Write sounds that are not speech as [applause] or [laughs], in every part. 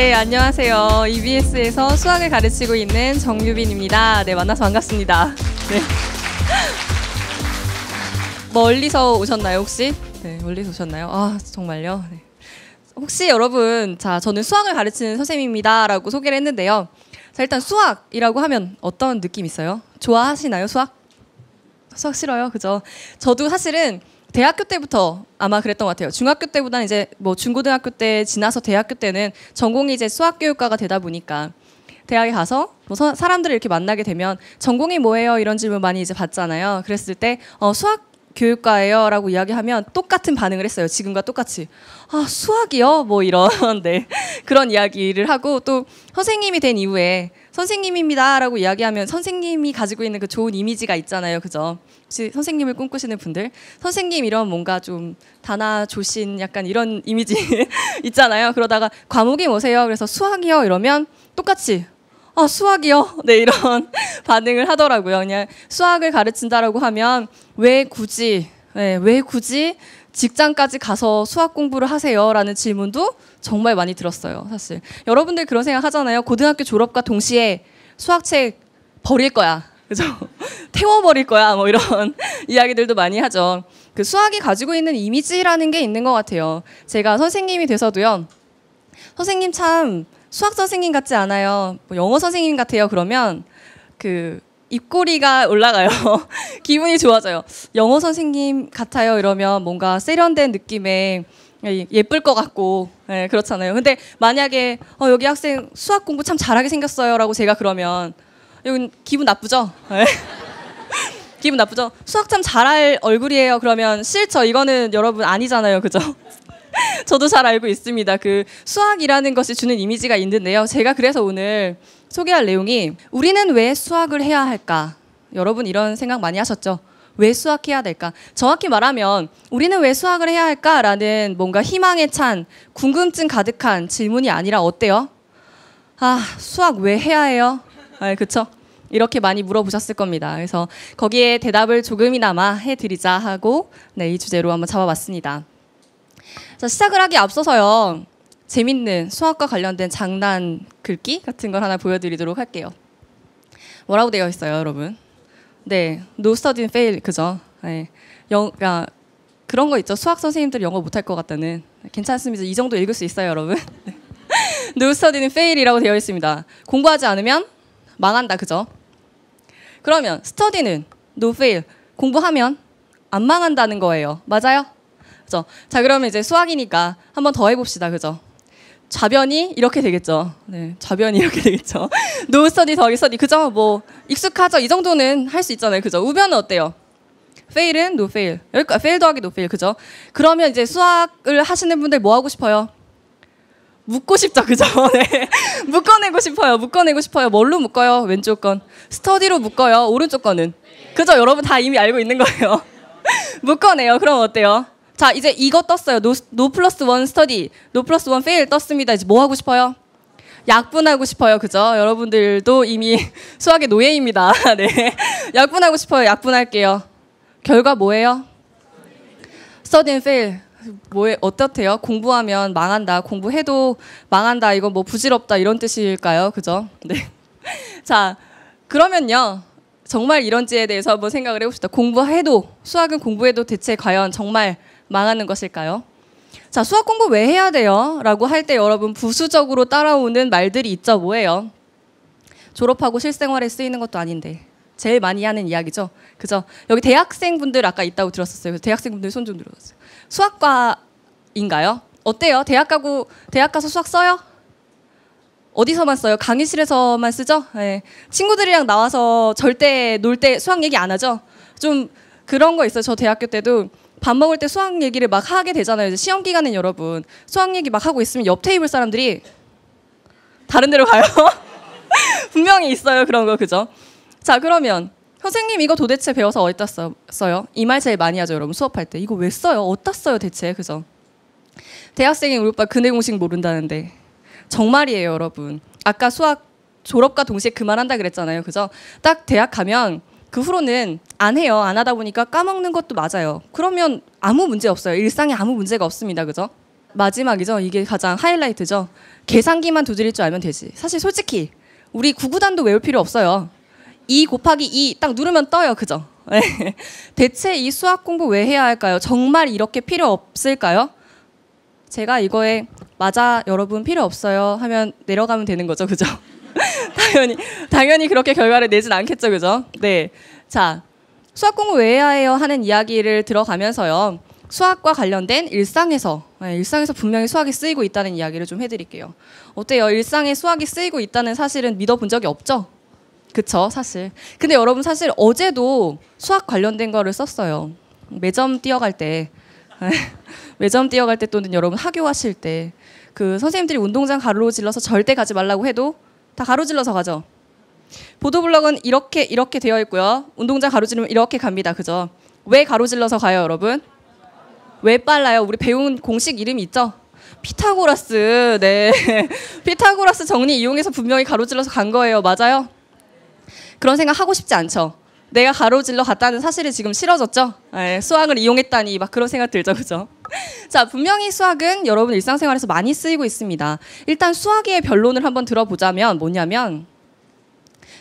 네, 안녕하세요. EBS에서 수학을 가르치고 있는 정유빈입니다. 네, 만나서 반갑습니다. 네. 멀리서 오셨나요, 혹시? 네, 멀리서 오셨나요? 아, 정말요? 네. 혹시 여러분, 자, 저는 수학을 가르치는 선생님입니다. 라고 소개를 했는데요. 자, 일단 수학이라고 하면 어떤 느낌 있어요? 좋아하시나요, 수학? 수학 싫어요, 그죠? 저도 사실은 대학교 때부터 아마 그랬던 것 같아요. 중학교 때보다는 이제 뭐 중고등학교 때 지나서 대학교 때는 전공이 이제 수학 교육과가 되다 보니까 대학에 가서 뭐 서, 사람들을 이렇게 만나게 되면 전공이 뭐예요 이런 질문 많이 이제 받잖아요. 그랬을 때 어, 수학 교육과예요라고 이야기하면 똑같은 반응을 했어요. 지금과 똑같이 아 수학이요 뭐 이런 [laughs] 네 그런 이야기를 하고 또 선생님이 된 이후에 선생님입니다라고 이야기하면 선생님이 가지고 있는 그 좋은 이미지가 있잖아요. 그죠? 혹시 선생님을 꿈꾸시는 분들 선생님 이런 뭔가 좀 다나 조신 약간 이런 [laughs] 이미지 [laughs] 있잖아요. 그러다가 과목이 뭐세요? 그래서 수학이요. 이러면 똑같이 아, 수학이요? [laughs] 네, 이런 반응을 하더라고요. 그냥 수학을 가르친다라고 하면 왜 굳이, 네, 왜 굳이 직장까지 가서 수학 공부를 하세요라는 질문도 정말 많이 들었어요. 사실 여러분들 그런 생각 하잖아요. 고등학교 졸업과 동시에 수학책 버릴 거야. 그죠? [laughs] 태워버릴 거야. 뭐 이런 [laughs] 이야기들도 많이 하죠. 그 수학이 가지고 있는 이미지라는 게 있는 것 같아요. 제가 선생님이 돼서도요. 선생님 참 수학 선생님 같지 않아요. 뭐 영어 선생님 같아요. 그러면 그 입꼬리가 올라가요. [laughs] 기분이 좋아져요. 영어 선생님 같아요. 이러면 뭔가 세련된 느낌의 예, 예쁠 것 같고 네, 그렇잖아요. 근데 만약에 어, 여기 학생 수학 공부 참 잘하게 생겼어요라고 제가 그러면 여기 기분 나쁘죠? 네. [laughs] 기분 나쁘죠? 수학 참 잘할 얼굴이에요. 그러면 싫죠. 이거는 여러분 아니잖아요. 그죠? [laughs] 저도 잘 알고 있습니다. 그 수학이라는 것이 주는 이미지가 있는데요. 제가 그래서 오늘 소개할 내용이 우리는 왜 수학을 해야 할까? 여러분 이런 생각 많이 하셨죠? 왜 수학해야 될까? 정확히 말하면 우리는 왜 수학을 해야 할까라는 뭔가 희망에 찬 궁금증 가득한 질문이 아니라 어때요? 아 수학 왜 해야 해요? 아, 그쵸? 이렇게 많이 물어보셨을 겁니다. 그래서 거기에 대답을 조금이나마 해드리자 하고 네, 이 주제로 한번 잡아봤습니다. 자, 시작을 하기 앞서서요. 재밌는 수학과 관련된 장난 글귀 같은 걸 하나 보여드리도록 할게요. 뭐라고 되어 있어요, 여러분? 네, no study fail 그죠? 네, 영, 아, 그런 거 있죠. 수학 선생님들 영어 못할 것 같다는. 괜찮습니다. 이 정도 읽을 수 있어요, 여러분. [laughs] no study는 fail이라고 되어 있습니다. 공부하지 않으면 망한다, 그죠? 그러면 study는 no fail, 공부하면 안 망한다는 거예요. 맞아요? 그죠? 자, 그러면 이제 수학이니까 한 번 더 해봅시다, 그죠? 자변이 이렇게 되겠죠. 네, 자변이 이렇게 되겠죠. [laughs] 노 스터디 더기 스터디 그죠? 뭐 익숙하죠. 이 정도는 할 수 있잖아요. 그죠? 우변은 어때요? 페일은 노 페일. 여기까 페일 더하기 노 페일 그죠? 그러면 이제 수학을 하시는 분들 뭐 하고 싶어요? 묶고 싶죠, 그죠? [laughs] 네. 묶어내고 싶어요. 묶어내고 싶어요. 뭘로 묶어요? 왼쪽 건 스터디로 묶어요. 오른쪽 거는. 그죠? 여러분 다 이미 알고 있는 거예요. [laughs] 묶어내요. 그럼 어때요? 자 이제 이거 떴어요. 노, 플러스 원 스터디, 노 플러스 원 페일 떴습니다. 이제 뭐 하고 싶어요? 약분하고 싶어요. 그죠? 여러분들도 이미 [laughs] 수학의 노예입니다. [laughs] 네. 약분하고 싶어요. 약분할게요. 결과 뭐예요? 스터디 앤 페일. 뭐에 어떻대요? 공부하면 망한다. 공부해도 망한다. 이건뭐 부질없다 이런 뜻일까요? 그죠? 네. [laughs] 자, 그러면요. 정말 이런지에 대해서 한번 생각을 해 봅시다. 공부해도 수학은 공부해도 대체 과연 정말 망하는 것일까요? 자, 수학 공부 왜 해야 돼요? 라고 할 때 여러분 부수적으로 따라오는 말들이 있죠. 뭐예요? 졸업하고 실생활에 쓰이는 것도 아닌데. 제일 많이 하는 이야기죠. 그죠? 여기 대학생분들 아까 있다고 들었었어요. 대학생분들 손 좀 들어보세요. 수학과인가요? 어때요? 대학 가고 대학 가서 수학 써요? 어디서만 써요? 강의실에서만 쓰죠? 네. 친구들이랑 나와서 절대 놀 때 수학 얘기 안 하죠? 좀 그런 거 있어요. 저 대학교 때도 밥 먹을 때 수학 얘기를 막 하게 되잖아요. 이제 시험 기간엔 여러분 수학 얘기 막 하고 있으면 옆 테이블 사람들이 다른 데로 가요. [laughs] 분명히 있어요 그런 거 그죠? 자 그러면 선생님 이거 도대체 배워서 어디다 써요? 이 말 제일 많이 하죠 여러분 수업할 때 이거 왜 써요? 어디다 써요 대체 그죠? 대학생이 우리 오빠 근해 공식 모른다는데 정말이에요 여러분 아까 수학 졸업과 동시에 그만한다 그랬잖아요 그죠? 딱 대학 가면 그 후로는 안 해요. 안 하다 보니까 까먹는 것도 맞아요. 그러면 아무 문제 없어요. 일상에 아무 문제가 없습니다. 그죠? 마지막이죠. 이게 가장 하이라이트죠. 계산기만 두드릴 줄 알면 되지. 사실 솔직히 우리 구구단도 외울 필요 없어요. 2 곱하기 2 딱 누르면 떠요. 그죠? [laughs] 네. 대체 이 수학 공부 왜 해야 할까요? 정말 이렇게 필요 없을까요? 제가 이거에 맞아 여러분 필요 없어요 하면 내려가면 되는 거죠. 그죠? [laughs] 당연히 당연히 그렇게 결과를 내진 않겠죠, 그죠? 네. 자, 수학 공부 왜 해요? 하는 이야기를 들어가면서요. 수학과 관련된 일상에서 네, 일상에서 분명히 수학이 쓰이고 있다는 이야기를 좀 해드릴게요. 어때요? 일상에 수학이 쓰이고 있다는 사실은 믿어본 적이 없죠? 그쵸 사실. 근데 여러분 사실 어제도 수학 관련된 거를 썼어요. 매점 뛰어갈 때 [laughs] 매점 뛰어갈 때 또는 여러분 학교 하실 때 그 선생님들이 운동장 가로질러서 절대 가지 말라고 해도 다 가로질러서 가죠. 보도블럭은 이렇게 이렇게 되어 있고요. 운동장 가로지르면 이렇게 갑니다. 그죠? 왜 가로질러서 가요, 여러분? 왜 빨라요? 우리 배운 공식 이름이 있죠? 피타고라스. 네. [laughs] 피타고라스 정리 이용해서 분명히 가로질러서 간 거예요. 맞아요? 그런 생각 하고 싶지 않죠? 내가 가로질러 갔다는 사실이 지금 싫어졌죠? 네, 수학을 이용했다니 막 그런 생각 들죠. 그죠? [laughs] 자, 분명히 수학은 여러분 일상생활에서 많이 쓰이고 있습니다. 일단 수학의 변론을 한번 들어보자면 뭐냐면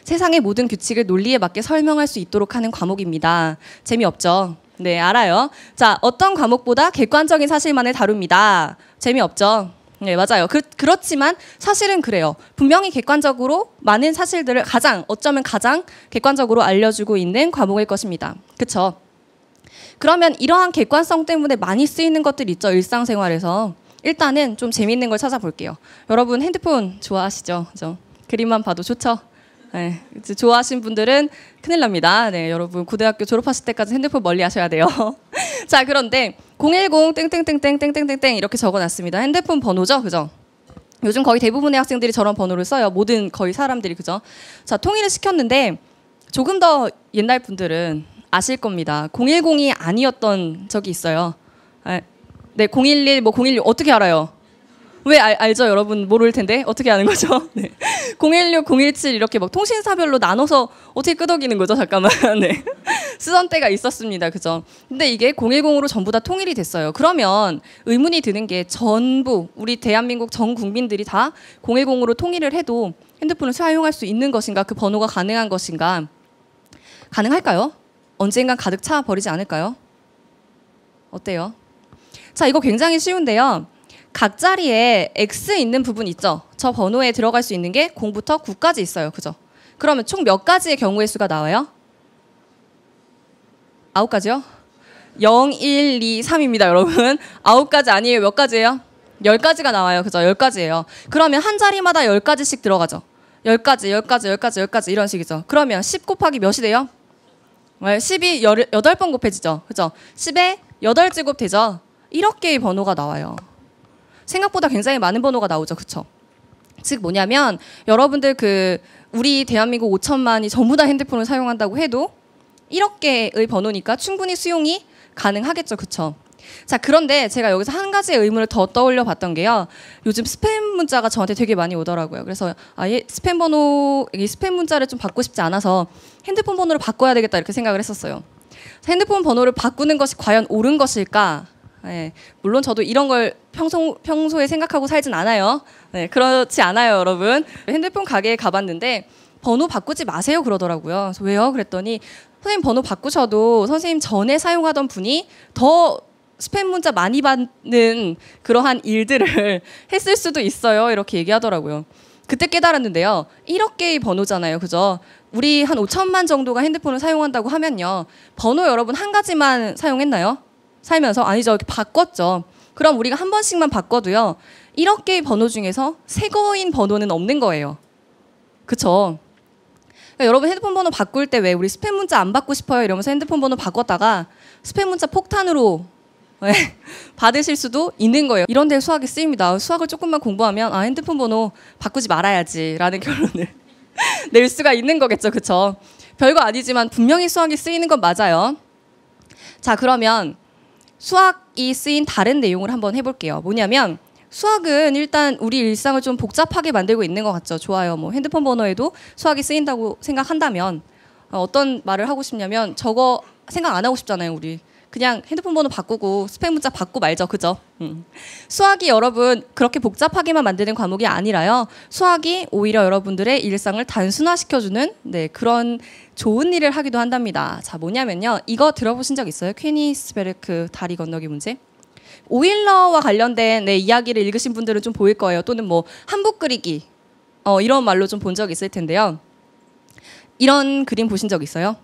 세상의 모든 규칙을 논리에 맞게 설명할 수 있도록 하는 과목입니다. 재미없죠? 네, 알아요. 자, 어떤 과목보다 객관적인 사실만을 다룹니다. 재미없죠? 네, 맞아요. 그, 그렇지만 사실은 그래요. 분명히 객관적으로 많은 사실들을 가장, 어쩌면 가장 객관적으로 알려주고 있는 과목일 것입니다. 그쵸? 그러면 이러한 객관성 때문에 많이 쓰이는 것들 있죠. 일상생활에서. 일단은 좀 재밌는 걸 찾아볼게요. 여러분 핸드폰 좋아하시죠? 그죠? 그림만 봐도 좋죠? 네, 좋아하신 분들은 큰일 납니다. 네, 여러분 고등학교 졸업하실 때까지 핸드폰 멀리 하셔야 돼요. [laughs] 자, 그런데 010 땡땡땡땡땡땡땡 이렇게 적어놨습니다. 핸드폰 번호죠, 그죠? 요즘 거의 대부분의 학생들이 저런 번호를 써요. 모든 거의 사람들이 그죠? 자, 통일을 시켰는데 조금 더 옛날 분들은 아실 겁니다. 010이 아니었던 적이 있어요. 아, 네, 011, 뭐 016 어떻게 알아요? 왜 알, 알죠, 여러분? 모를 텐데 어떻게 아는 거죠? [laughs] 네. 016, 017 이렇게 막 통신사별로 나눠서 어떻게 끄덕이는 거죠? 잠깐만. [laughs] 네. 쓰던 때가 있었습니다. 그죠? 근데 이게 010으로 전부 다 통일이 됐어요. 그러면 의문이 드는 게 전부 우리 대한민국 전 국민들이 다 010으로 통일을 해도 핸드폰을 사용할 수 있는 것인가? 그 번호가 가능한 것인가? 가능할까요? 언젠간 가득 차 버리지 않을까요? 어때요? 자, 이거 굉장히 쉬운데요. 각 자리에 x 있는 부분 있죠? 저 번호에 들어갈 수 있는 게 0부터 9까지 있어요. 그죠? 그러면 총 몇 가지의 경우의 수가 나와요? 9가지요? 0, 1, 2, 3입니다, 여러분. 9가지 [laughs] 아니에요. 몇 가지예요? 10가지가 나와요. 그죠? 10가지예요. 그러면 한 자리마다 10가지씩 들어가죠. 10가지, 10가지, 10가지, 10가지 이런 식이죠. 그러면 10 곱하기 몇이 돼요? 10이 8번 곱해지죠. 그죠? 10에 8제곱 되죠. 1억 개의 번호가 나와요. 생각보다 굉장히 많은 번호가 나오죠. 그쵸? 즉 뭐냐면 여러분들 그 우리 대한민국 5천만이 전부 다 핸드폰을 사용한다고 해도 1억 개의 번호니까 충분히 수용이 가능하겠죠. 그쵸? 자, 그런데 제가 여기서 한 가지 의문을 더 떠올려 봤던 게요. 요즘 스팸 문자가 저한테 되게 많이 오더라고요. 그래서 아예 스팸 번호, 이 스팸 문자를 좀 받고 싶지 않아서 핸드폰 번호를 바꿔야 되겠다 이렇게 생각을 했었어요. 핸드폰 번호를 바꾸는 것이 과연 옳은 것일까? 네, 물론 저도 이런 걸 평소, 평소에 생각하고 살진 않아요. 네, 그렇지 않아요, 여러분. 핸드폰 가게에 가봤는데 번호 바꾸지 마세요 그러더라고요. 그래서 왜요? 그랬더니 선생님 번호 바꾸셔도 선생님 전에 사용하던 분이 더 스팸 문자 많이 받는 그러한 일들을 [laughs] 했을 수도 있어요. 이렇게 얘기하더라고요. 그때 깨달았는데요. 1억 개의 번호잖아요. 그죠? 우리 한 5천만 정도가 핸드폰을 사용한다고 하면요. 번호 여러분 한 가지만 사용했나요? 살면서? 아니죠. 이렇게 바꿨죠. 그럼 우리가 한 번씩만 바꿔도요. 1억 개의 번호 중에서 새 거인 번호는 없는 거예요. 그쵸? 그러니까 여러분 핸드폰 번호 바꿀 때 왜 우리 스팸 문자 안 받고 싶어요 이러면서 핸드폰 번호 바꿨다가 스팸 문자 폭탄으로 네. 받으실 수도 있는 거예요. 이런 데 수학이 쓰입니다. 수학을 조금만 공부하면 아 핸드폰 번호 바꾸지 말아야지라는 결론을 [laughs] 낼 수가 있는 거겠죠, 그렇죠? 별거 아니지만 분명히 수학이 쓰이는 건 맞아요. 자 그러면 수학이 쓰인 다른 내용을 한번 해볼게요. 뭐냐면 수학은 일단 우리 일상을 좀 복잡하게 만들고 있는 것 같죠. 좋아요. 뭐 핸드폰 번호에도 수학이 쓰인다고 생각한다면 어, 어떤 말을 하고 싶냐면 저거 생각 안 하고 싶잖아요. 우리 그냥 핸드폰 번호 바꾸고 스펙 문자 받고 말죠. 그죠? 음. 수학이 여러분 그렇게 복잡하게만 만드는 과목이 아니라요. 수학이 오히려 여러분들의 일상을 단순화시켜주는 네, 그런 좋은 일을 하기도 한답니다. 자, 뭐냐면요. 이거 들어보신 적 있어요? 퀸니스베르크 다리 건너기 문제? 오일러와 관련된 네, 이야기를 읽으신 분들은 좀 보일 거예요. 또는 뭐 한복 그리기 어, 이런 말로 좀 본 적 있을 텐데요. 이런 그림 보신 적 있어요?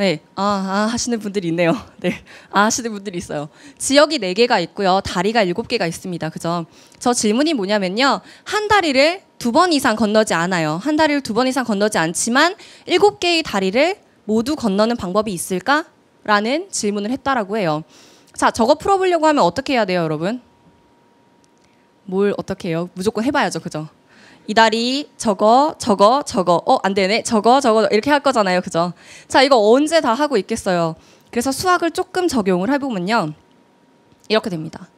네, 아, 아, 하시는 분들이 있네요. [laughs] 네, 아 하시는 분들이 있어요. 지역이 4개가 있고요. 다리가 7개가 있습니다. 그죠? 저 질문이 뭐냐면요. 한 다리를 두 번 이상 건너지 않아요. 한 다리를 두 번 이상 건너지 않지만 7개의 다리를 모두 건너는 방법이 있을까? 라는 질문을 했다라고 해요. 자, 저거 풀어보려고 하면 어떻게 해야 돼요, 여러분? 뭘 어떻게 해요? 무조건 해봐야죠, 그죠? 이달이 저거 저거 저거 어안 되네 저거 저거 이렇게 할 거잖아요 그죠 자 이거 언제 다 하고 있겠어요 그래서 수학을 조금 적용을 해보면요 이렇게 됩니다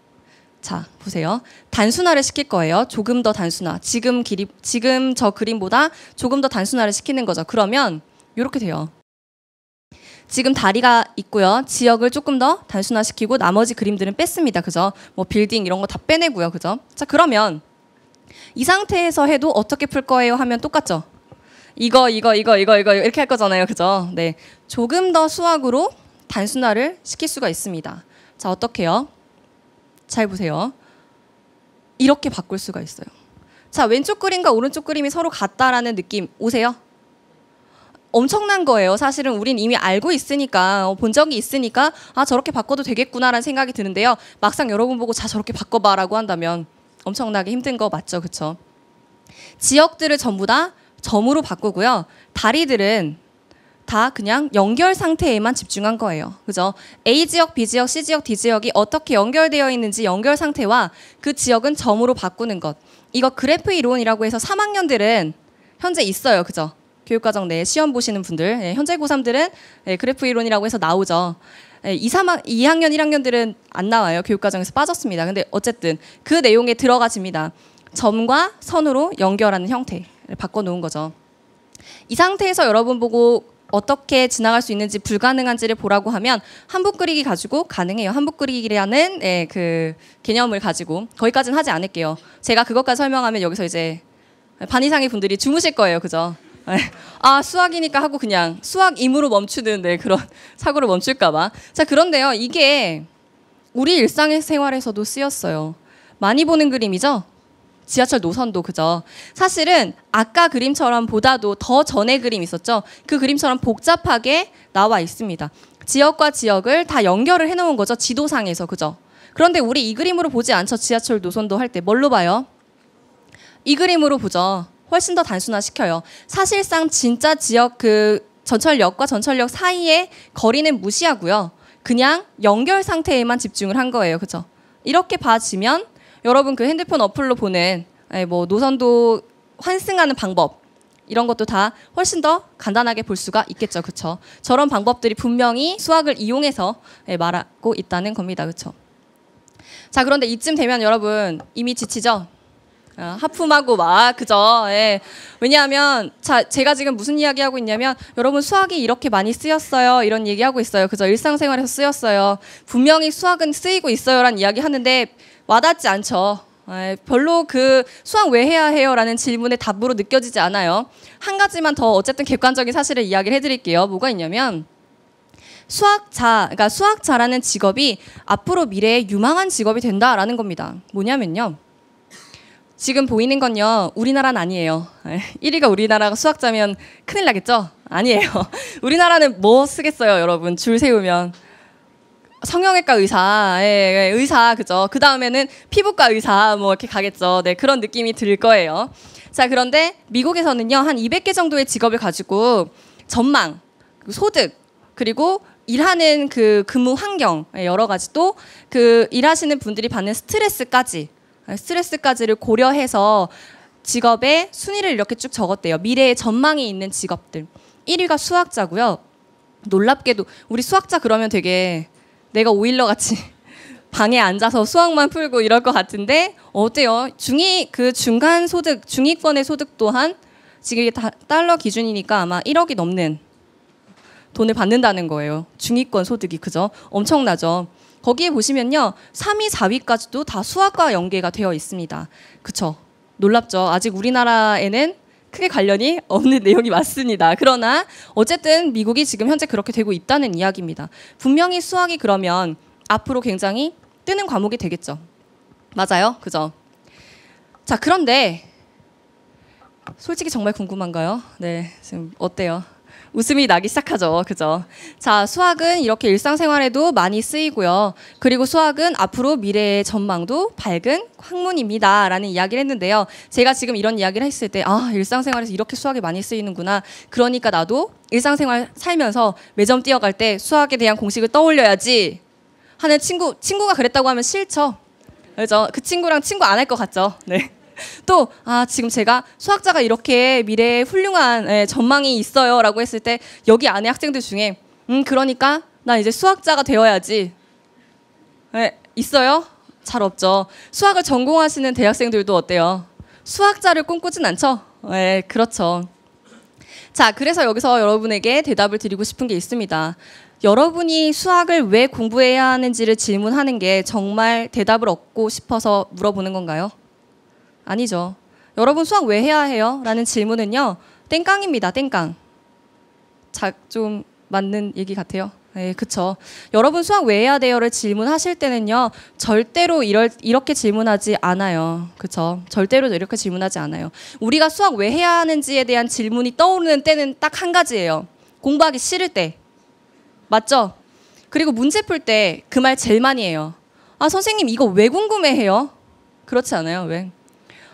자 보세요 단순화를 시킬 거예요 조금 더 단순화 지금 길이 지금 저 그림보다 조금 더 단순화를 시키는 거죠 그러면 이렇게 돼요 지금 다리가 있고요. 지역을 조금 더 단순화시키고 나머지 그림들은 뺐습니다. 그죠? 뭐 빌딩 이런 거 다 빼내고요. 그죠? 자, 그러면 이 상태에서 해도 어떻게 풀 거예요 하면 똑같죠. 이거 이거 이거 이거 이거 이렇게 할 거잖아요. 그죠? 네. 조금 더 수학으로 단순화를 시킬 수가 있습니다. 자, 어떻게요? 잘 보세요. 이렇게 바꿀 수가 있어요. 자, 왼쪽 그림과 오른쪽 그림이 서로 같다라는 느낌 오세요? 엄청난 거예요. 사실은 우린 이미 알고 있으니까 어, 본 적이 있으니까 아 저렇게 바꿔도 되겠구나라는 생각이 드는데요. 막상 여러분 보고 자 저렇게 바꿔봐라고 한다면 엄청나게 힘든 거 맞죠? 그렇죠 지역들을 전부 다 점으로 바꾸고요. 다리들은 다 그냥 연결 상태에만 집중한 거예요. 그죠? A 지역, B 지역, C 지역, D 지역이 어떻게 연결되어 있는지 연결 상태와 그 지역은 점으로 바꾸는 것. 이거 그래프 이론이라고 해서 3학년들은 현재 있어요. 그죠? 교육과정 내에 시험 보시는 분들, 예, 현재 고3들은 예, 그래프 이론이라고 해서 나오죠. 2, 예, 3학, 2학년, 1학년들은 안 나와요. 교육과정에서 빠졌습니다. 근데 어쨌든 그 내용에 들어가집니다. 점과 선으로 연결하는 형태를 바꿔놓은 거죠. 이 상태에서 여러분 보고 어떻게 지나갈 수 있는지 불가능한지를 보라고 하면 한복 그리기 가지고 가능해요. 한복 그리기라는 예, 그 개념을 가지고 거기까지는 하지 않을게요. 제가 그것까지 설명하면 여기서 이제 반 이상의 분들이 주무실 거예요. 그죠? 아 수학이니까 하고 그냥 수학임으로 멈추는 네, 그런 [laughs] 사고를 멈출까봐. 자 그런데요 이게 우리 일상생활에서도 의 쓰였어요. 많이 보는 그림이죠. 지하철 노선도 그죠. 사실은 아까 그림처럼 보다도 더 전에 그림 있었죠. 그 그림처럼 복잡하게 나와 있습니다. 지역과 지역을 다 연결을 해놓은 거죠. 지도상에서 그죠. 그런데 우리 이 그림으로 보지 않죠. 지하철 노선도 할 때 뭘로 봐요? 이 그림으로 보죠. 훨씬 더 단순화시켜요. 사실상 진짜 지역 그 전철역과 전철역 사이의 거리는 무시하고요. 그냥 연결 상태에만 집중을 한 거예요. 그죠? 이렇게 봐지면 여러분 그 핸드폰 어플로 보는 뭐 노선도 환승하는 방법 이런 것도 다 훨씬 더 간단하게 볼 수가 있겠죠. 그렇죠? 저런 방법들이 분명히 수학을 이용해서 예, 말하고 있다는 겁니다. 그렇죠? 자, 그런데 이쯤 되면 여러분 이미 지치죠? 어, 하품하고 와 그죠? 예. 왜냐하면 자, 제가 지금 무슨 이야기하고 있냐면 여러분 수학이 이렇게 많이 쓰였어요 이런 얘기하고 있어요 그죠? 일상생활에서 쓰였어요 분명히 수학은 쓰이고 있어요란 이야기 하는데 와닿지 않죠 예, 별로 그 수학 왜 해야 해요? 라는 질문의 답으로 느껴지지 않아요 한 가지만 더 어쨌든 객관적인 사실을 이야기를 해드릴게요 뭐가 있냐면 수학자, 그러니까 수학자라는 직업이 앞으로 미래에 유망한 직업이 된다라는 겁니다 뭐냐면요 지금 보이는 건요, 우리나라는 아니에요. 1위가 예, 우리나라가 수학자면 큰일 나겠죠? 아니에요. [laughs] 우리나라는 뭐 쓰겠어요, 여러분? 줄 세우면. 성형외과 의사, 예, 예, 의사, 그죠? 그 다음에는 피부과 의사, 뭐 이렇게 가겠죠. 네, 그런 느낌이 들 거예요. 자, 그런데 미국에서는요, 한 200개 정도의 직업을 가지고 전망, 소득, 그리고 일하는 그 근무 환경, 예, 여러 가지 또 그 일하시는 분들이 받는 스트레스까지 어, 스트레스까지를 고려해서 직업의 순위를 이렇게 쭉 적었대요. 미래의 전망이 있는 직업들. 1위가 수학자고요. 놀랍게도 우리 수학자 그러면 되게 내가 오일러 같이 [laughs] 방에 앉아서 수학만 풀고 이럴 것 같은데 어때요? 중위 그 중간 소득 중위권의 소득 또한 지금 이게 다, 달러 기준이니까 아마 1억이 넘는 돈을 받는다는 거예요. 중위권 소득이 그죠? 엄청나죠. 거기에 보시면요. 3위, 4위까지도 다 수학과 연계가 되어 있습니다. 그쵸? 놀랍죠. 아직 우리나라에는 크게 관련이 없는 [laughs] 내용이 맞습니다. 그러나 어쨌든 미국이 지금 현재 그렇게 되고 있다는 이야기입니다. 분명히 수학이 그러면 앞으로 굉장히 뜨는 과목이 되겠죠. 맞아요. 그죠? 자, 그런데 솔직히 정말 궁금한가요? 네. 지금 어때요? 웃음이 나기 시작하죠. 그죠? 자, 수학은 이렇게 일상생활에도 많이 쓰이고요. 그리고 수학은 앞으로 미래의 전망도 밝은 학문입니다. 라는 이야기를 했는데요. 제가 지금 이런 이야기를 했을 때, 아, 일상생활에서 이렇게 수학이 많이 쓰이는구나. 그러니까 나도 일상생활 살면서 매점 뛰어갈 때 수학에 대한 공식을 떠올려야지. 하는 친구, 친구가 그랬다고 하면 싫죠. 그죠? 그 친구랑 친구 안 할 것 같죠? 네. [laughs] 또, 아, 지금 제가 수학자가 이렇게 미래에 훌륭한 예, 전망이 있어요. 라고 했을 때, 여기 안에 학생들 중에, 음, 그러니까 나 이제 수학자가 되어야지. 예, 있어요? 잘 없죠. 수학을 전공하시는 대학생들도 어때요? 수학자를 꿈꾸진 않죠? 예, 그렇죠. 자, 그래서 여기서 여러분에게 대답을 드리고 싶은 게 있습니다. 여러분이 수학을 왜 공부해야 하는지를 질문하는 게 정말 대답을 얻고 싶어서 물어보는 건가요? 아니죠. 여러분 수학 왜 해야 해요? 라는 질문은요. 땡깡입니다. 땡깡. 자, 좀 맞는 얘기 같아요. 네, 그쵸. 여러분 수학 왜 해야 돼요를 질문하실 때는요, 절대로 이럴, 이렇게 질문하지 않아요. 그쵸. 절대로 이렇게 질문하지 않아요. 우리가 수학 왜 해야 하는지에 대한 질문이 떠오르는 때는 딱 한 가지예요. 공부하기 싫을 때. 맞죠? 그리고 문제 풀 때 그 말 제일 많이 해요. 아, 선생님, 이거 왜 궁금해 해요? 그렇지 않아요, 왜?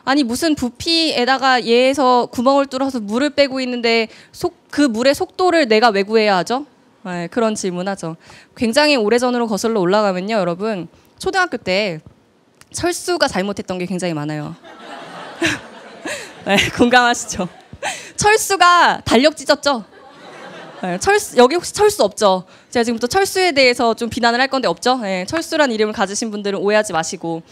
아니 무슨 부피에다가 얘에서 구멍을 뚫어서 물을 빼고 있는데 속, 그 물의 속도를 내가 왜 구해야 하죠? 네, 그런 질문하죠. 굉장히 오래전으로 거슬러 올라가면요, 여러분. 초등학교 때 철수가 잘못했던 게 굉장히 많아요. [laughs] 네, 공감하시죠? 철수가 달력 찢었죠? 네, 철수, 여기 혹시 철수 없죠? 제가 지금부터 철수에 대해서 좀 비난을 할 건데 없죠? 네, 철수란 이름을 가지신 분들은 오해하지 마시고.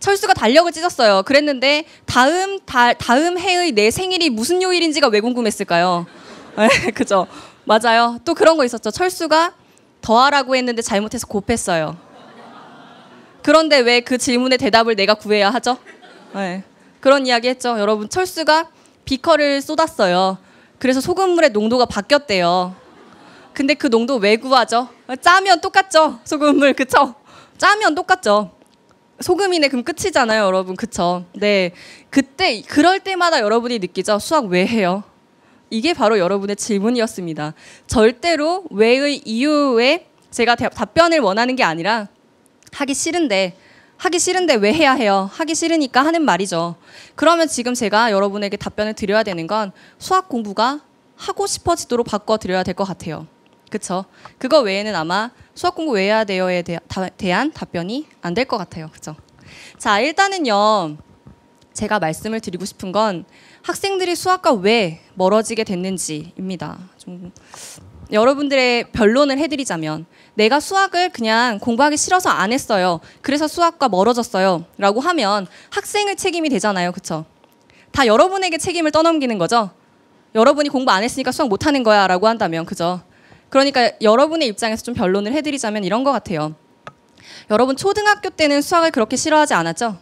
철수가 달력을 찢었어요. 그랬는데 다음 다, 다음 해의 내 생일이 무슨 요일인지가 왜 궁금했을까요? [laughs] 네, 그죠. 맞아요. 또 그런 거 있었죠. 철수가 더하라고 했는데 잘못해서 곱했어요. 그런데 왜 그 질문의 대답을 내가 구해야 하죠? 네. 그런 이야기 했죠. 여러분, 철수가 비커를 쏟았어요. 그래서 소금물의 농도가 바뀌었대요. 근데 그 농도 왜 구하죠? 짜면 똑같죠? 소금물, 그쵸? 짜면 똑같죠? 소금이네 그럼 끝이잖아요, 여러분. 그쵸? 네. 그때, 그럴 때마다 여러분이 느끼죠? 수학 왜 해요? 이게 바로 여러분의 질문이었습니다. 절대로 왜의 이유에 제가 답변을 원하는 게 아니라 하기 싫은데, 하기 싫은데 왜 해야 해요? 하기 싫으니까 하는 말이죠. 그러면 지금 제가 여러분에게 답변을 드려야 되는 건 수학 공부가 하고 싶어지도록 바꿔드려야 될 것 같아요. 그쵸? 그거 외에는 아마 수학 공부 왜 해야 돼요에 대한 답변이 안 될 것 같아요. 그죠? 자, 일단은요. 제가 말씀을 드리고 싶은 건 학생들이 수학과 왜 멀어지게 됐는지입니다. 좀 여러분들의 변론을 해드리자면 내가 수학을 그냥 공부하기 싫어서 안 했어요. 그래서 수학과 멀어졌어요. 라고 하면 학생의 책임이 되잖아요. 그쵸? 다 여러분에게 책임을 떠넘기는 거죠. 여러분이 공부 안 했으니까 수학 못하는 거야 라고 한다면 그죠? 그러니까 여러분의 입장에서 좀 변론을 해드리자면 이런 것 같아요. 여러분 초등학교 때는 수학을 그렇게 싫어하지 않았죠?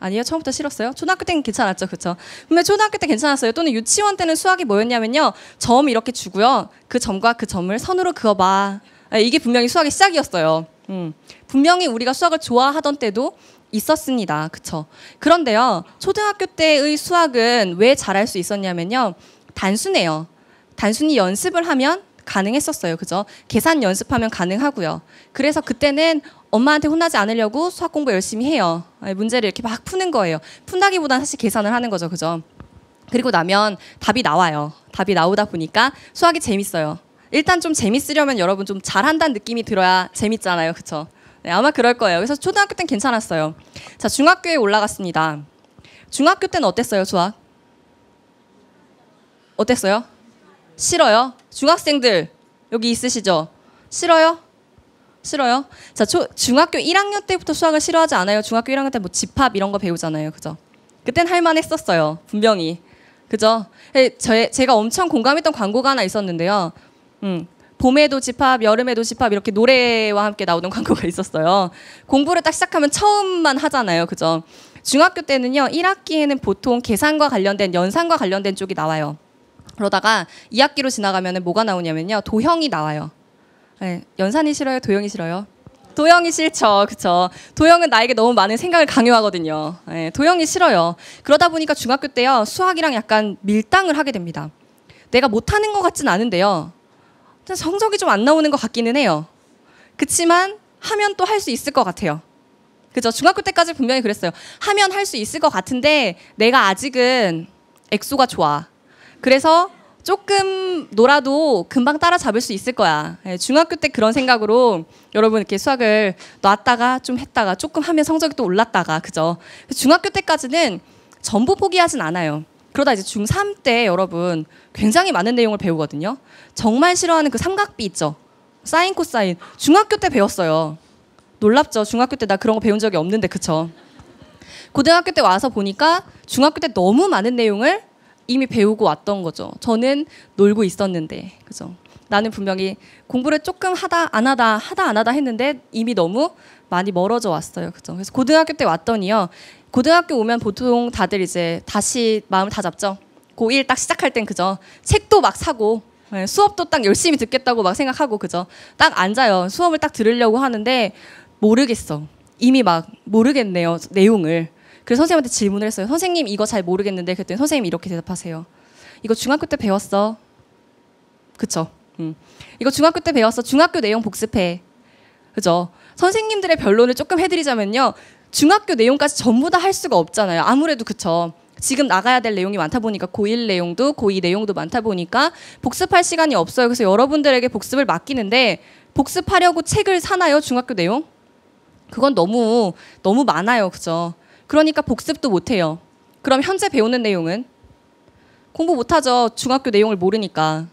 아니요 처음부터 싫었어요 초등학교 때는 괜찮았죠 그쵸 분명 초등학교 때 괜찮았어요 또는 유치원 때는 수학이 뭐였냐면요 점 이렇게 주고요 그 점과 그 점을 선으로 그어봐 아, 이게 분명히 수학의 시작이었어요 음. 분명히 우리가 수학을 좋아하던 때도 있었습니다 그렇죠 그런데요 초등학교 때의 수학은 왜 잘할 수 있었냐면요 단순해요 단순히 연습을 하면 가능했었어요. 그죠? 계산 연습하면 가능하고요. 그래서 그때는 엄마한테 혼나지 않으려고 수학 공부 열심히 해요. 예, 문제를 이렇게 막 푸는 거예요. 푼다기보다는 사실 계산을 하는 거죠. 그죠? 그리고 나면 답이 나와요. 답이 나오다 보니까 수학이 재밌어요. 일단 좀 재밌으려면 여러분 좀 잘한다는 느낌이 들어야 재밌잖아요. 그쵸? 네, 아마 그럴 거예요. 그래서 초등학교 땐 괜찮았어요. 자, 중학교에 올라갔습니다. 중학교 때는 어땠어요, 수학? 어땠어요? 싫어요? 중학생들 여기 있으시죠? 싫어요? 싫어요? 자, 초, 중학교 1학년 때부터 수학을 싫어하지 않아요. 중학교 1학년 때 뭐 집합 이런 거 배우잖아요. 그죠? 그땐 할만했었어요. 분명히. 그죠? 제, 예, 제가 엄청 공감했던 광고가 하나 있었는데요. 음, 봄에도 집합, 여름에도 집합 이렇게 노래와 함께 나오는 [laughs] 광고가 있었어요. 공부를 딱 시작하면 처음만 하잖아요. 그죠? 중학교 때는요. 1학기에는 보통 계산과 관련된 연산과 관련된 쪽이 나와요. 그러다가 2학기로 지나가면 뭐가 나오냐면요. 도형이 나와요. 네, 연산이 싫어요? 도형이 싫어요? 도형이 싫죠. 그쵸. 도형은 나에게 너무 많은 생각을 강요하거든요. 네, 도형이 싫어요. 그러다 보니까 중학교 때요. 수학이랑 약간 밀당을 하게 됩니다. 내가 못하는 것 같진 않은데요. 성적이 좀 안 나오는 것 같기는 해요. 그치만 하면 또 할 수 있을 것 같아요. 그죠? 중학교 때까지 분명히 그랬어요. 하면 할 수 있을 것 같은데 내가 아직은 엑소가 좋아. 그래서 조금 놀아도 금방 따라잡을 수 있을 거야. 예, 중학교 때 그런 생각으로 여러분 이렇게 수학을 놨다가 좀 했다가 조금 하면 성적이 또 올랐다가 그죠. 중학교 때까지는 전부 포기하진 않아요. 그러다 이제 중3 때 여러분 굉장히 많은 내용을 배우거든요. 정말 싫어하는 그 삼각비 있죠. 사인 코사인 중학교 때 배웠어요. 놀랍죠. 중학교 때 나 그런 거 배운 적이 없는데 그쵸. 고등학교 때 와서 보니까 중학교 때 너무 많은 내용을 이미 배우고 왔던 거죠. 저는 놀고 있었는데, 그죠? 나는 분명히 공부를 조금 하다 안 하다 하다 안 하다 했는데 이미 너무 많이 멀어져 왔어요. 그죠? 그래서 고등학교 때 왔더니요. 고등학교 오면 보통 다들 이제 다시 마음을 다 잡죠. 고1 딱 시작할 땐 그죠? 책도 막 사고 예, 수업도 딱 열심히 듣겠다고 막 생각하고 그죠? 딱 앉아요. 수업을 딱 들으려고 하는데 모르겠어. 이미 막 모르겠네요. 내용을. 그래서 선생님한테 질문을 했어요. 선생님 이거 잘 모르겠는데 그랬더니 선생님이 이렇게 대답하세요. 이거 중학교 때 배웠어. 그쵸? 음. 이거 중학교 때 배웠어. 중학교 내용 복습해. 그죠? 선생님들의 변론을 조금 해드리자면요. 중학교 내용까지 전부 다 할 수가 없잖아요. 아무래도 그쵸? 지금 나가야 될 내용이 많다 보니까 고1 내용도 고2 내용도 많다 보니까 복습할 시간이 없어요. 그래서 여러분들에게 복습을 맡기는데 복습하려고 책을 사나요? 중학교 내용? 그건 너무 너무 많아요. 그죠? 그러니까 복습도 못해요. 그럼 현재 배우는 내용은? 공부 못하죠. 중학교 내용을 모르니까.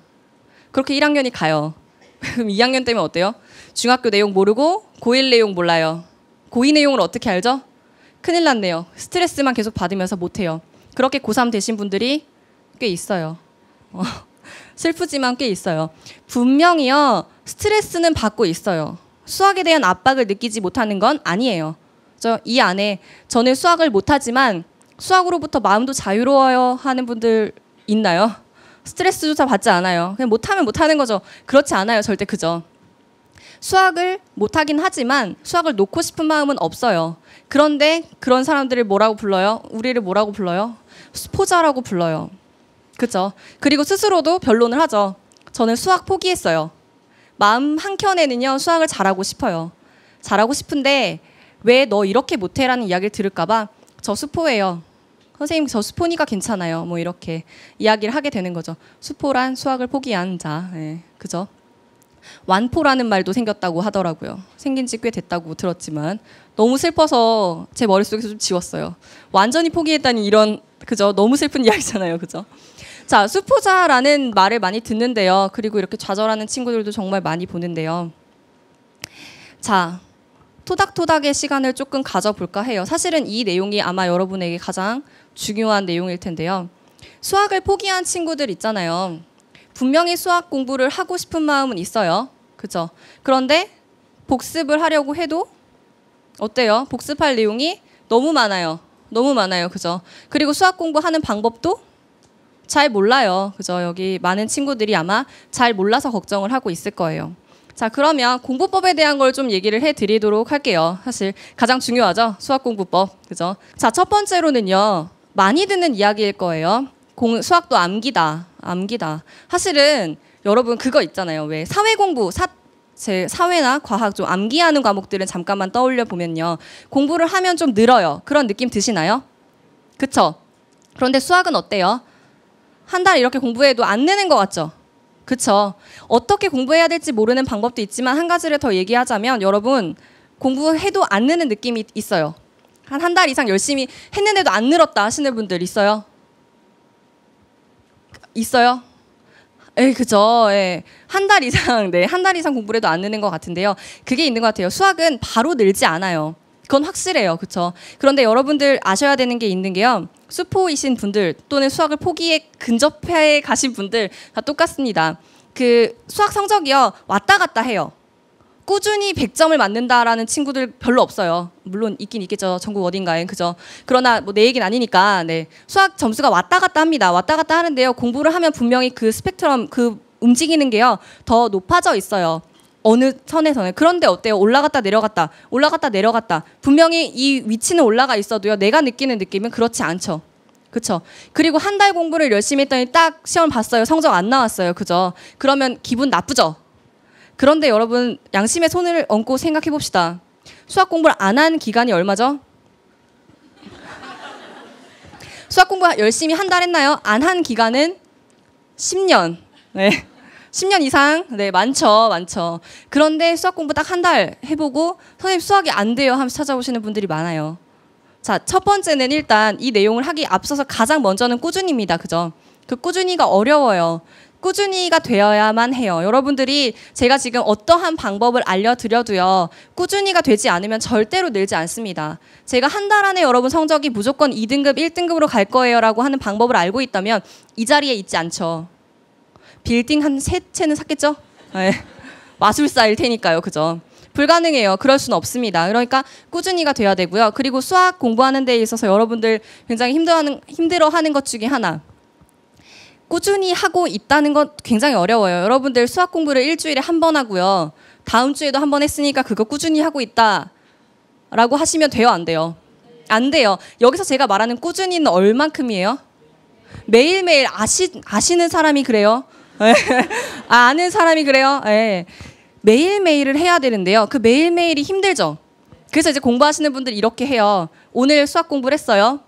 그렇게 1학년이 가요. [laughs] 그럼 2학년 때면 어때요? 중학교 내용 모르고 고1 내용 몰라요. 고2 내용을 어떻게 알죠? 큰일 났네요. 스트레스만 계속 받으면서 못해요. 그렇게 고3 되신 분들이 꽤 있어요. [laughs] 어, 슬프지만 꽤 있어요. 분명히요, 스트레스는 받고 있어요. 수학에 대한 압박을 느끼지 못하는 건 아니에요. 저이 안에 저는 수학을 못하지만 수학으로부터 마음도 자유로워요 하는 분들 있나요? 스트레스조차 받지 않아요. 그냥 못하면 못하는 거죠. 그렇지 않아요. 절대 그죠. 수학을 못하긴 하지만 수학을 놓고 싶은 마음은 없어요. 그런데 그런 사람들을 뭐라고 불러요? 우리를 뭐라고 불러요? 포자라고 불러요. 그죠? 그리고 스스로도 변론을 하죠. 저는 수학 포기했어요. 마음 한켠에는요, 수학을 잘하고 싶어요. 잘하고 싶은데 왜너 이렇게 못해라는 이야기를 들을까봐 저 수포예요. 선생님 저 수포니까 괜찮아요. 뭐 이렇게 이야기를 하게 되는 거죠. 수포란 수학을 포기한 자, 예, 그죠? 완포라는 말도 생겼다고 하더라고요. 생긴 지 꽤 됐다고 들었지만 너무 슬퍼서 제 머릿속에서 좀 지웠어요. 완전히 포기했다니 이런 그죠? 너무 슬픈 [laughs] 이야기잖아요. 그죠? 자, 수포자라는 말을 많이 듣는데요. 그리고 이렇게 좌절하는 친구들도 정말 많이 보는데요. 자, 토닥토닥의 시간을 조금 가져볼까 해요. 사실은 이 내용이 아마 여러분에게 가장 중요한 내용일 텐데요. 수학을 포기한 친구들 있잖아요. 분명히 수학 공부를 하고 싶은 마음은 있어요. 그죠? 그런데 복습을 하려고 해도 어때요? 복습할 내용이 너무 많아요. 너무 많아요. 그죠? 그리고 수학 공부하는 방법도 잘 몰라요. 그죠? 여기 많은 친구들이 아마 잘 몰라서 걱정을 하고 있을 거예요. 자, 그러면 공부법에 대한 걸 좀 얘기를 해 드리도록 할게요. 사실 가장 중요하죠. 수학 공부법. 그죠? 자, 첫 번째로는요. 많이 듣는 이야기일 거예요. 공, 수학도 암기다. 암기다. 사실은 여러분 그거 있잖아요. 왜 사회 공부, 사, 제 사회나 과학 좀 암기하는 과목들은 잠깐만 떠올려 보면요. 공부를 하면 좀 늘어요. 그런 느낌 드시나요? 그쵸? 그런데 수학은 어때요? 한 달 이렇게 공부해도 안 느는 것 같죠? 그렇죠 어떻게 공부해야 될지 모르는 방법도 있지만 한 가지를 더 얘기하자면 여러분 공부해도 안 느는 느낌이 있어요. 한 한 달 이상 열심히 했는데도 안 늘었다 하시는 분들 있어요? 있어요? 에이 그죠. 예. 예. 한 달 이상, 네. 한 달 이상 공부를 해도 안 느는 것 같은데요. 그게 있는 것 같아요. 수학은 바로 늘지 않아요. 그건 확실해요. 그쵸. 그런데 여러분들 아셔야 되는 게 있는 게요. 수포이신 분들 또는 수학을 포기에 근접해 가신 분들 다 똑같습니다. 그 수학 성적이요 왔다 갔다 해요. 꾸준히 100점을 맞는다라는 친구들 별로 없어요. 물론 있긴 있겠죠. 전국 어딘가에 그죠. 그러나 뭐내 얘기는 아니니까 네. 수학 점수가 왔다 갔다 합니다. 왔다 갔다 하는데요. 공부를 하면 분명히 그 스펙트럼 그 움직이는 게요 더 높아져 있어요. 어느 선에서는 그런데 어때요? 올라갔다 내려갔다 올라갔다 내려갔다 분명히 이 위치는 올라가 있어도요 내가 느끼는 느낌은 그렇지 않죠. 그쵸? 그리고 한 달 공부를 열심히 했더니 딱 시험 봤어요. 성적 안 나왔어요. 그죠? 그러면 기분 나쁘죠? 그런데 여러분 양심의 손을 얹고 생각해 봅시다. 수학 공부를 안 한 기간이 얼마죠? 수학 공부 열심히 한 달 했나요? 안 한 기간은 10년. 네. 10년 이상 네 많죠 많죠 그런데 수학 공부 딱 한 달 해보고 선생님 수학이 안 돼요 하면서 찾아오시는 분들이 많아요 자 첫 번째는 일단 이 내용을 하기 앞서서 가장 먼저는 꾸준히입니다 그죠 그 꾸준히가 어려워요 꾸준히가 되어야만 해요. 여러분들이 제가 지금 어떠한 방법을 알려드려도요, 꾸준히가 되지 않으면 절대로 늘지 않습니다. 제가 한 달 안에 여러분 성적이 무조건 2등급, 1등급으로 갈 거예요 라고 하는 방법을 알고 있다면 이 자리에 있지 않죠. 빌딩 한 세 채는 샀겠죠? 네. 마술사일 테니까요. 그죠? 불가능해요. 그럴 수는 없습니다. 그러니까 꾸준히가 돼야 되고요. 그리고 수학 공부하는 데 있어서 여러분들 굉장히 힘들어하는, 힘들어하는 것 중에 하나. 꾸준히 하고 있다는 건 굉장히 어려워요. 여러분들 수학 공부를 일주일에 한 번 하고요. 다음 주에도 한 번 했으니까 그거 꾸준히 하고 있다. 라고 하시면 돼요, 안 돼요? 안 돼요. 여기서 제가 말하는 꾸준히는 얼만큼이에요? 매일매일 아시, 아시는 사람이 그래요? 아, 는 사람이 그래요. 네. 매일매일을 해야 되는데요. 그 매일매일이 힘들죠. 그래서 이제 공부하시는 분들 이렇게 해요. 오늘 수학 공부를 했어요.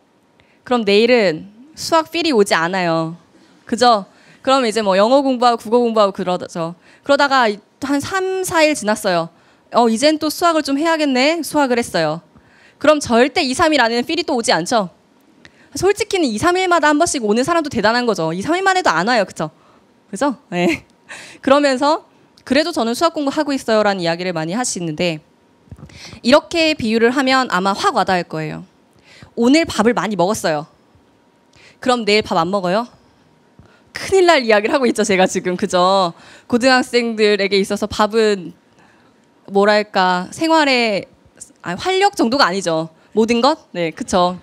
그럼 내일은 수학 필이 오지 않아요. 그죠? 그럼 이제 뭐 영어 공부하고 국어 공부하고 그러죠. 그러다가 한 3, 4일 지났어요. 어, 이젠 또 수학을 좀 해야겠네. 수학을 했어요. 그럼 절대 2, 3일 안에는 필이 또 오지 않죠. 솔직히는 2, 3일마다 한 번씩 오는 사람도 대단한 거죠. 2, 3일만 해도 안 와요. 그쵸? 그죠? 네. [laughs] 그러면서 그래도 저는 수학 공부하고 있어요라는 이야기를 많이 하시는데 이렇게 비유를 하면 아마 확 와닿을 거예요. 오늘 밥을 많이 먹었어요. 그럼 내일 밥 안 먹어요? 큰일 날 이야기를 하고 있죠, 제가 지금. 그죠? 고등학생들에게 있어서 밥은 뭐랄까, 생활의 아, 활력 정도가 아니죠. 모든 것? 네, 그쵸.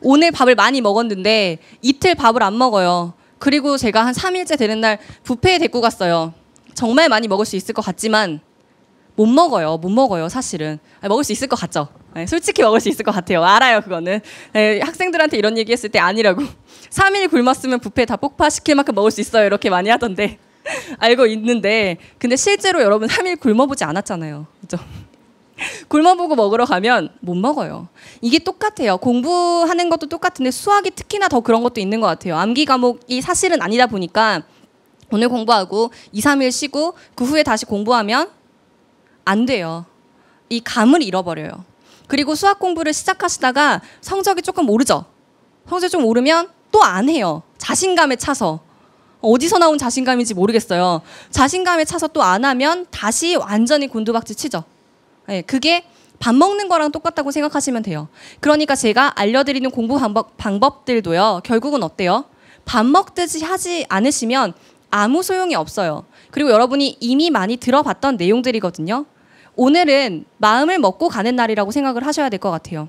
오늘 밥을 많이 먹었는데 이틀 밥을 안 먹어요. 그리고 제가 한 3일째 되는 날 부페에 데리고 갔어요. 정말 많이 먹을 수 있을 것 같지만 못 먹어요. 못 먹어요, 사실은. 아니, 먹을 수 있을 것 같죠? 네, 솔직히 먹을 수 있을 것 같아요. 알아요, 그거는. 네, 학생들한테 이런 얘기 했을 때 아니라고. 3일 [laughs] 굶었으면 부페 다 폭파시킬 만큼 먹을 수 있어요. 이렇게 많이 하던데. [laughs] 알고 있는데. 근데 실제로 여러분 3일 굶어보지 않았잖아요. 그죠? [laughs] 굶어보고 먹으러 가면 못 먹어요. 이게 똑같아요. 공부하는 것도 똑같은데 수학이 특히나 더 그런 것도 있는 것 같아요. 암기 과목이 사실은 아니다 보니까 오늘 공부하고 2, 3일 쉬고 그 후에 다시 공부하면 안 돼요. 이 감을 잃어버려요. 그리고 수학 공부를 시작하시다가 성적이 조금 오르죠. 성적이 좀 오르면 또 안 해요. 자신감에 차서. 어디서 나온 자신감인지 모르겠어요. 자신감에 차서 또 안 하면 다시 완전히 곤두박질 치죠. 네, 그게 밥 먹는 거랑 똑같다고 생각하시면 돼요. 그러니까 제가 알려드리는 공부 방법, 방법들도요. 결국은 어때요? 밥 먹듯이 하지 않으시면 아무 소용이 없어요. 그리고 여러분이 이미 많이 들어봤던 내용들이거든요. 오늘은 마음을 먹고 가는 날이라고 생각을 하셔야 될 것 같아요.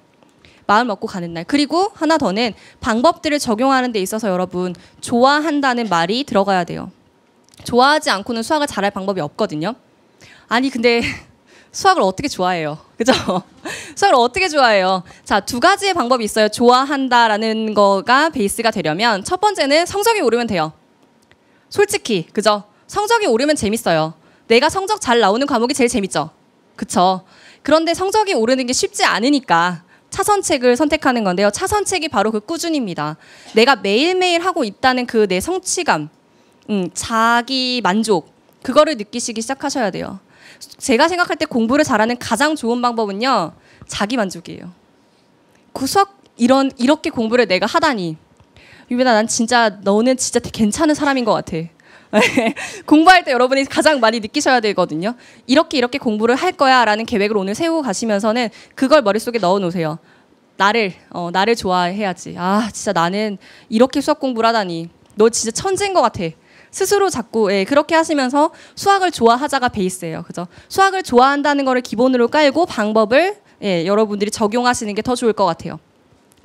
마음 먹고 가는 날. 그리고 하나 더는 방법들을 적용하는 데 있어서 여러분 좋아한다는 말이 들어가야 돼요. 좋아하지 않고는 수학을 잘할 방법이 없거든요. 아니 근데 수학을 어떻게 좋아해요? [laughs] 그죠? 수학을 어떻게 좋아해요? 자, 두 가지의 방법이 있어요. 좋아한다라는 거가 베이스가 되려면 첫 번째는 성적이 오르면 돼요. 솔직히, 그죠? 성적이 오르면 재밌어요. 내가 성적 잘 나오는 과목이 제일 재밌죠? 그쵸? 그런데 성적이 오르는 게 쉽지 않으니까 차선책을 선택하는 건데요. 차선책이 바로 그 꾸준입니다. 내가 매일매일 하고 있다는 그 내 성취감, 음, 자기 만족, 그거를 느끼시기 시작하셔야 돼요. 제가 생각할 때 공부를 잘하는 가장 좋은 방법은요. 자기 만족이에요. 구석 이런 이렇게 공부를 내가 하다니. 유빈아 난 진짜 너는 진짜 괜찮은 사람인 것 같아. [laughs] 공부할 때 여러분이 가장 많이 느끼셔야 되거든요. 이렇게 이렇게 공부를 할 거야라는 계획을 오늘 세우고 가시면서는 그걸 머릿속에 넣어 놓으세요. 나를 어, 나를 좋아해야지. 아 진짜 나는 이렇게 수학 공부를 하다니. 너 진짜 천재인 것 같아. 스스로 자꾸 예, 그렇게 하시면서 수학을 좋아하자가 베이스예요. 그죠? 수학을 좋아한다는 거를 기본으로 깔고 방법을 예, 여러분들이 적용하시는 게 더 좋을 것 같아요.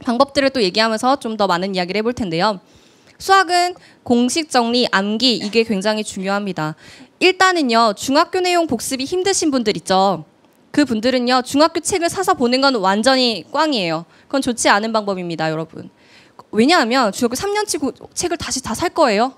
방법들을 또 얘기하면서 좀 더 많은 이야기를 해볼 텐데요. 수학은 공식 정리, 암기 이게 굉장히 중요합니다. 일단은요 중학교 내용 복습이 힘드신 분들 있죠. 그 분들은요 중학교 책을 사서 보는 건 완전히 꽝이에요. 그건 좋지 않은 방법입니다, 여러분. 왜냐하면 중학교 3년치 책을 다시 다 살 거예요.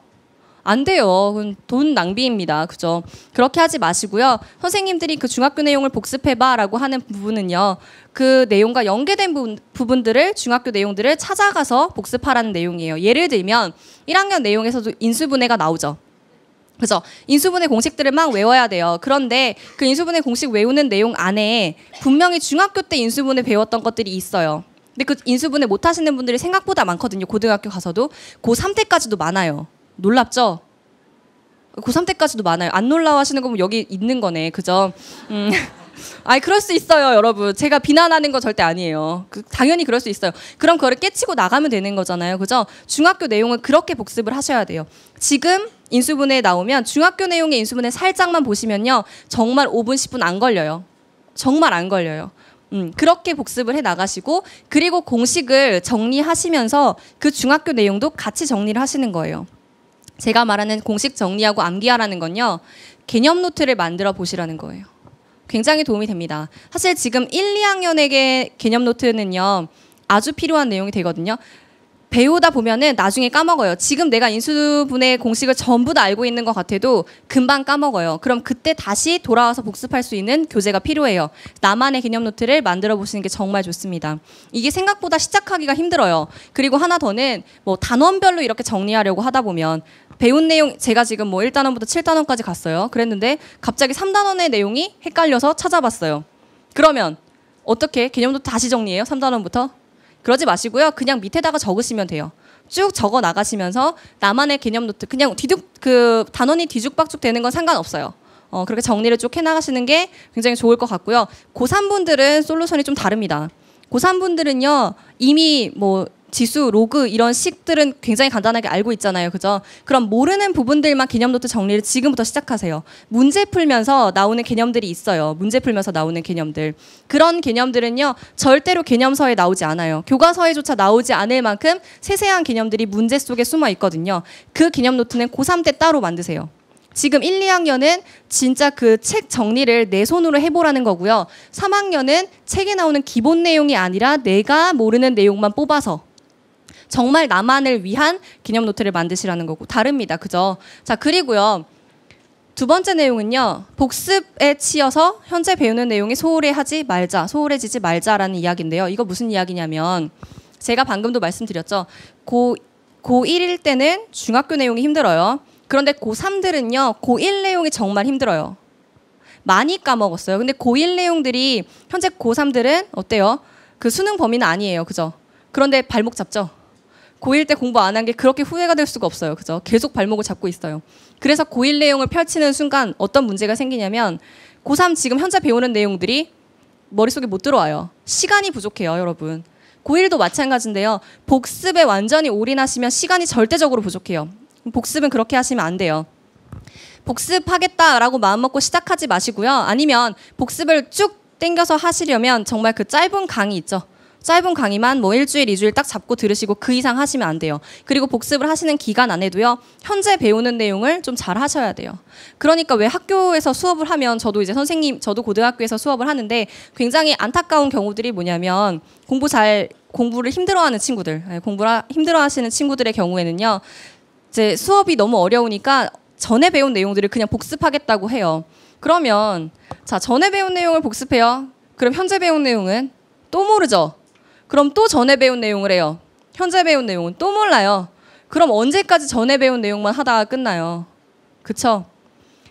안 돼요. 그건 돈 낭비입니다. 그죠? 그렇게 하지 마시고요. 선생님들이 그 중학교 내용을 복습해봐라고 하는 부분은요. 그 내용과 연계된 부분, 부분들을 중학교 내용들을 찾아가서 복습하라는 내용이에요. 예를 들면 1학년 내용에서도 인수분해가 나오죠. 그래 인수분해 공식들을 막 외워야 돼요. 그런데 그 인수분해 공식 외우는 내용 안에 분명히 중학교 때 인수분해 배웠던 것들이 있어요. 근데 그 인수분해 못 하시는 분들이 생각보다 많거든요. 고등학교 가서도 고3 때까지도 많아요. 놀랍죠? 고3 때까지도 많아요. 안 놀라워하시는 거면 여기 있는 거네, 그죠? 음. [laughs] 아니 그럴 수 있어요, 여러분. 제가 비난하는 거 절대 아니에요. 그, 당연히 그럴 수 있어요. 그럼 그거를 깨치고 나가면 되는 거잖아요, 그죠? 중학교 내용은 그렇게 복습을 하셔야 돼요. 지금 인수분해 나오면 중학교 내용의 인수분해 살짝만 보시면요, 정말 5분 10분 안 걸려요. 정말 안 걸려요. 음, 그렇게 복습을 해 나가시고 그리고 공식을 정리하시면서 그 중학교 내용도 같이 정리를 하시는 거예요. 제가 말하는 공식 정리하고 암기하라는 건요. 개념 노트를 만들어 보시라는 거예요. 굉장히 도움이 됩니다. 사실 지금 1, 2학년에게 개념 노트는요. 아주 필요한 내용이 되거든요. 배우다 보면은 나중에 까먹어요. 지금 내가 인수분의 공식을 전부 다 알고 있는 것 같아도 금방 까먹어요. 그럼 그때 다시 돌아와서 복습할 수 있는 교재가 필요해요. 나만의 개념 노트를 만들어 보시는 게 정말 좋습니다. 이게 생각보다 시작하기가 힘들어요. 그리고 하나 더는 뭐 단원별로 이렇게 정리하려고 하다 보면 배운 내용 제가 지금 뭐 1단원부터 7단원까지 갔어요. 그랬는데 갑자기 3단원의 내용이 헷갈려서 찾아봤어요. 그러면 어떻게 개념도 다시 정리해요? 3단원부터? 그러지 마시고요. 그냥 밑에다가 적으시면 돼요. 쭉 적어 나가시면서 나만의 개념 노트 그냥 뒤죽 그 단원이 뒤죽박죽 되는 건 상관없어요. 어, 그렇게 정리를 쭉 해나가시는 게 굉장히 좋을 것 같고요. 고3분들은 솔루션이 좀 다릅니다. 고3분들은요, 이미 뭐 지수, 로그 이런 식들은 굉장히 간단하게 알고 있잖아요. 그죠? 그럼 모르는 부분들만 개념노트 정리를 지금부터 시작하세요. 문제 풀면서 나오는 개념들이 있어요. 문제 풀면서 나오는 개념들. 그런 개념들은요. 절대로 개념서에 나오지 않아요. 교과서에조차 나오지 않을 만큼 세세한 개념들이 문제 속에 숨어 있거든요. 그 개념노트는 고3 때 따로 만드세요. 지금 1, 2학년은 진짜 그 책 정리를 내 손으로 해보라는 거고요. 3학년은 책에 나오는 기본 내용이 아니라 내가 모르는 내용만 뽑아서 정말 나만을 위한 기념 노트를 만드시라는 거고 다릅니다. 그죠? 자, 그리고요. 두 번째 내용은요. 복습에 치여서 현재 배우는 내용이 소홀해하지 말자, 소홀해지지 말자라는 이야기인데요. 이거 무슨 이야기냐면 제가 방금도 말씀드렸죠. 고 고1일 때는 중학교 내용이 힘들어요. 그런데 고3들은요. 고 1 내용이 정말 힘들어요. 많이 까먹었어요. 근데 고 1 내용들이 현재 고3들은 어때요? 그 수능 범위는 아니에요. 그죠? 그런데 발목 잡죠. 고1 때 공부 안 한 게 그렇게 후회가 될 수가 없어요. 그죠? 계속 발목을 잡고 있어요. 그래서 고1 내용을 펼치는 순간 어떤 문제가 생기냐면 고3 지금 현재 배우는 내용들이 머릿속에 못 들어와요. 시간이 부족해요, 여러분. 고1도 마찬가지인데요. 복습에 완전히 올인하시면 시간이 절대적으로 부족해요. 복습은 그렇게 하시면 안 돼요. 복습하겠다라고 마음먹고 시작하지 마시고요. 아니면 복습을 쭉 땡겨서 하시려면 정말 그 짧은 강의 있죠. 짧은 강의만 뭐 일주일, 이주일 딱 잡고 들으시고 그 이상 하시면 안 돼요. 그리고 복습을 하시는 기간 안에도요, 현재 배우는 내용을 좀 잘 하셔야 돼요. 그러니까 왜 학교에서 수업을 하면 저도 이제 선생님, 저도 고등학교에서 수업을 하는데 굉장히 안타까운 경우들이 뭐냐면 공부 잘, 공부를 힘들어하는 친구들, 예, 공부를 힘들어하시는 친구들의 경우에는요, 이제 수업이 너무 어려우니까 전에 배운 내용들을 그냥 복습하겠다고 해요. 그러면 자 전에 배운 내용을 복습해요. 그럼 현재 배운 내용은 또 모르죠. 그럼 또 전에 배운 내용을 해요. 현재 배운 내용은 또 몰라요. 그럼 언제까지 전에 배운 내용만 하다가 끝나요. 그쵸?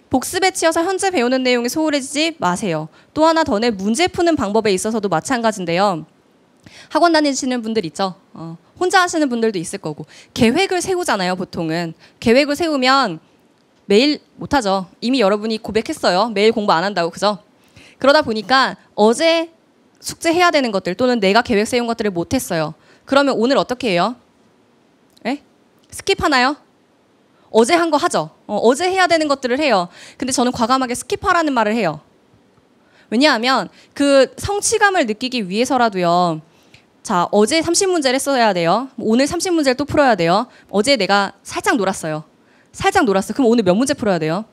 복습에 치여서 현재 배우는 내용이 소홀해지지 마세요. 또 하나 더내 문제 푸는 방법에 있어서도 마찬가지인데요. 학원 다니시는 분들 있죠? 어, 혼자 하시는 분들도 있을 거고. 계획을 세우잖아요, 보통은. 계획을 세우면 매일 못하죠. 이미 여러분이 고백했어요. 매일 공부 안 한다고, 그죠? 그러다 보니까 어제 숙제해야 되는 것들 또는 내가 계획 세운 것들을 못했어요. 그러면 오늘 어떻게 해요? 에? 예? 스킵하나요? 어제 한 거 하죠. 어, 제 해야 되는 것들을 해요. 근데 저는 과감하게 스킵하라는 말을 해요. 왜냐하면 그 성취감을 느끼기 위해서라도요. 자, 어제 30문제를 했어야 돼요. 오늘 30문제를 또 풀어야 돼요. 어제 내가 살짝 놀았어요. 살짝 놀았어. 그럼 오늘 몇 문제 풀어야 돼요?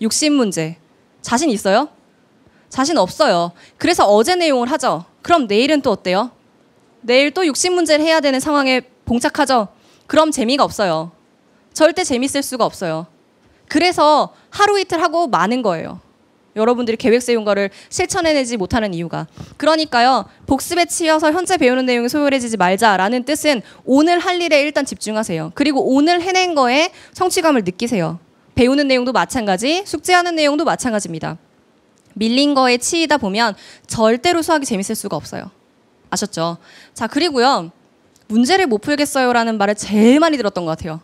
60문제. 자신 있어요? 자신 없어요. 그래서 어제 내용을 하죠. 그럼 내일은 또 어때요? 내일 또 60문제를 해야 되는 상황에 봉착하죠. 그럼 재미가 없어요. 절대 재밌을 수가 없어요. 그래서 하루 이틀 하고 마는 거예요. 여러분들이 계획 세운 거를 실천해내지 못하는 이유가. 그러니까요. 복습에 치여서 현재 배우는 내용이 소홀해지지 말자라는 뜻은 오늘 할 일에 일단 집중하세요. 그리고 오늘 해낸 거에 성취감을 느끼세요. 배우는 내용도 마찬가지, 숙제하는 내용도 마찬가지입니다. 밀린 거에 치이다 보면 절대로 수학이 재밌을 수가 없어요. 아셨죠? 자, 그리고요. 문제를 못 풀겠어요라는 말을 제일 많이 들었던 것 같아요.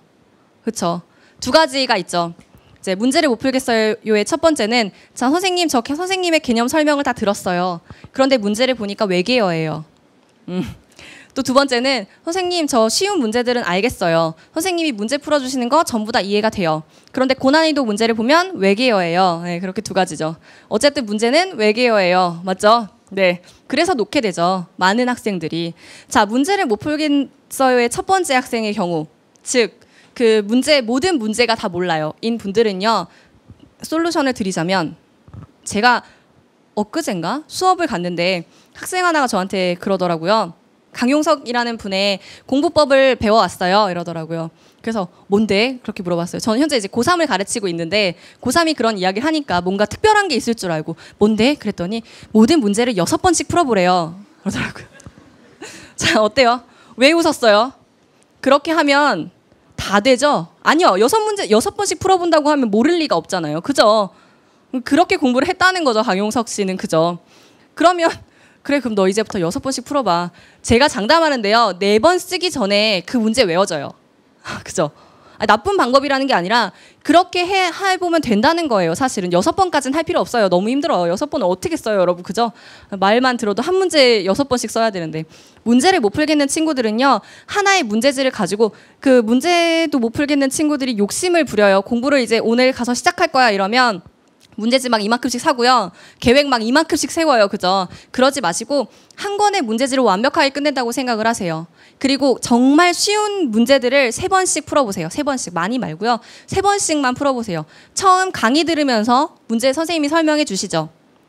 그렇죠? 두 가지가 있죠. 이제 문제를 못 풀겠어요의 첫 번째는 자 선생님 저 선생님의 개념 설명을 다 들었어요. 그런데 문제를 보니까 외계어예요. 음. 또두 번째는 선생님 저 쉬운 문제들은 알겠어요. 선생님이 문제 풀어주시는 거 전부 다 이해가 돼요. 그런데 고난이도 문제를 보면 외계어예요. 네, 그렇게 두 가지죠. 어쨌든 문제는 외계어예요. 맞죠? 네. 그래서 놓게 되죠. 많은 학생들이. 자, 문제를 못 풀겠어요의 첫 번째 학생의 경우. 즉, 그 문제, 모든 문제가 다 몰라요. 인 분들은요, 솔루션을 드리자면, 제가 엊그젠가 수업을 갔는데 학생 하나가 저한테 그러더라고요. 강용석이라는 분의 공부법을 배워왔어요. 이러더라고요. 그래서 뭔데? 그렇게 물어봤어요. 저는 현재 이제 고3을 가르치고 있는데 고3이 그런 이야기를 하니까 뭔가 특별한 게 있을 줄 알고 뭔데? 그랬더니 모든 문제를 여섯 번씩 풀어보래요. 그러더라고요. [laughs] 자, 어때요? 왜 웃었어요? 그렇게 하면 다 되죠? 아니요. 여섯 문제, 여섯 번씩 풀어본다고 하면 모를 리가 없잖아요. 그죠? 그렇게 공부를 했다는 거죠. 강용석 씨는. 그죠? 그러면 그래 그럼 너 이제부터 여섯 번씩 풀어봐. 제가 장담하는데요. 네 번 쓰기 전에 그 문제 외워져요. 아, 그죠? 아, 나쁜 방법이라는 게 아니라 그렇게 해, 해보면 된다는 거예요. 사실은 여섯 번까지는 할 필요 없어요. 너무 힘들어요. 여섯 번은 어떻게 써요, 여러분? 그죠? 말만 들어도 한 문제 여섯 번씩 써야 되는데 문제를 못 풀겠는 친구들은요 하나의 문제지를 가지고 그 문제도 못 풀겠는 친구들이 욕심을 부려요. 공부를 이제 오늘 가서 시작할 거야 이러면 문제집 막 이만큼씩 사고요. 계획 막 이만큼씩 세워요. 그죠? 그러지 마시고 한 권의 문제지을 완벽하게 끝낸다고 생각을 하세요. 그리고 정말 쉬운 문제들을 세 번씩 풀어보세요. 세 번씩 많이 말고요. 세 번씩만 풀어보세요. 처음 강의 들으면서 문제 선생님이 설명해 주시죠.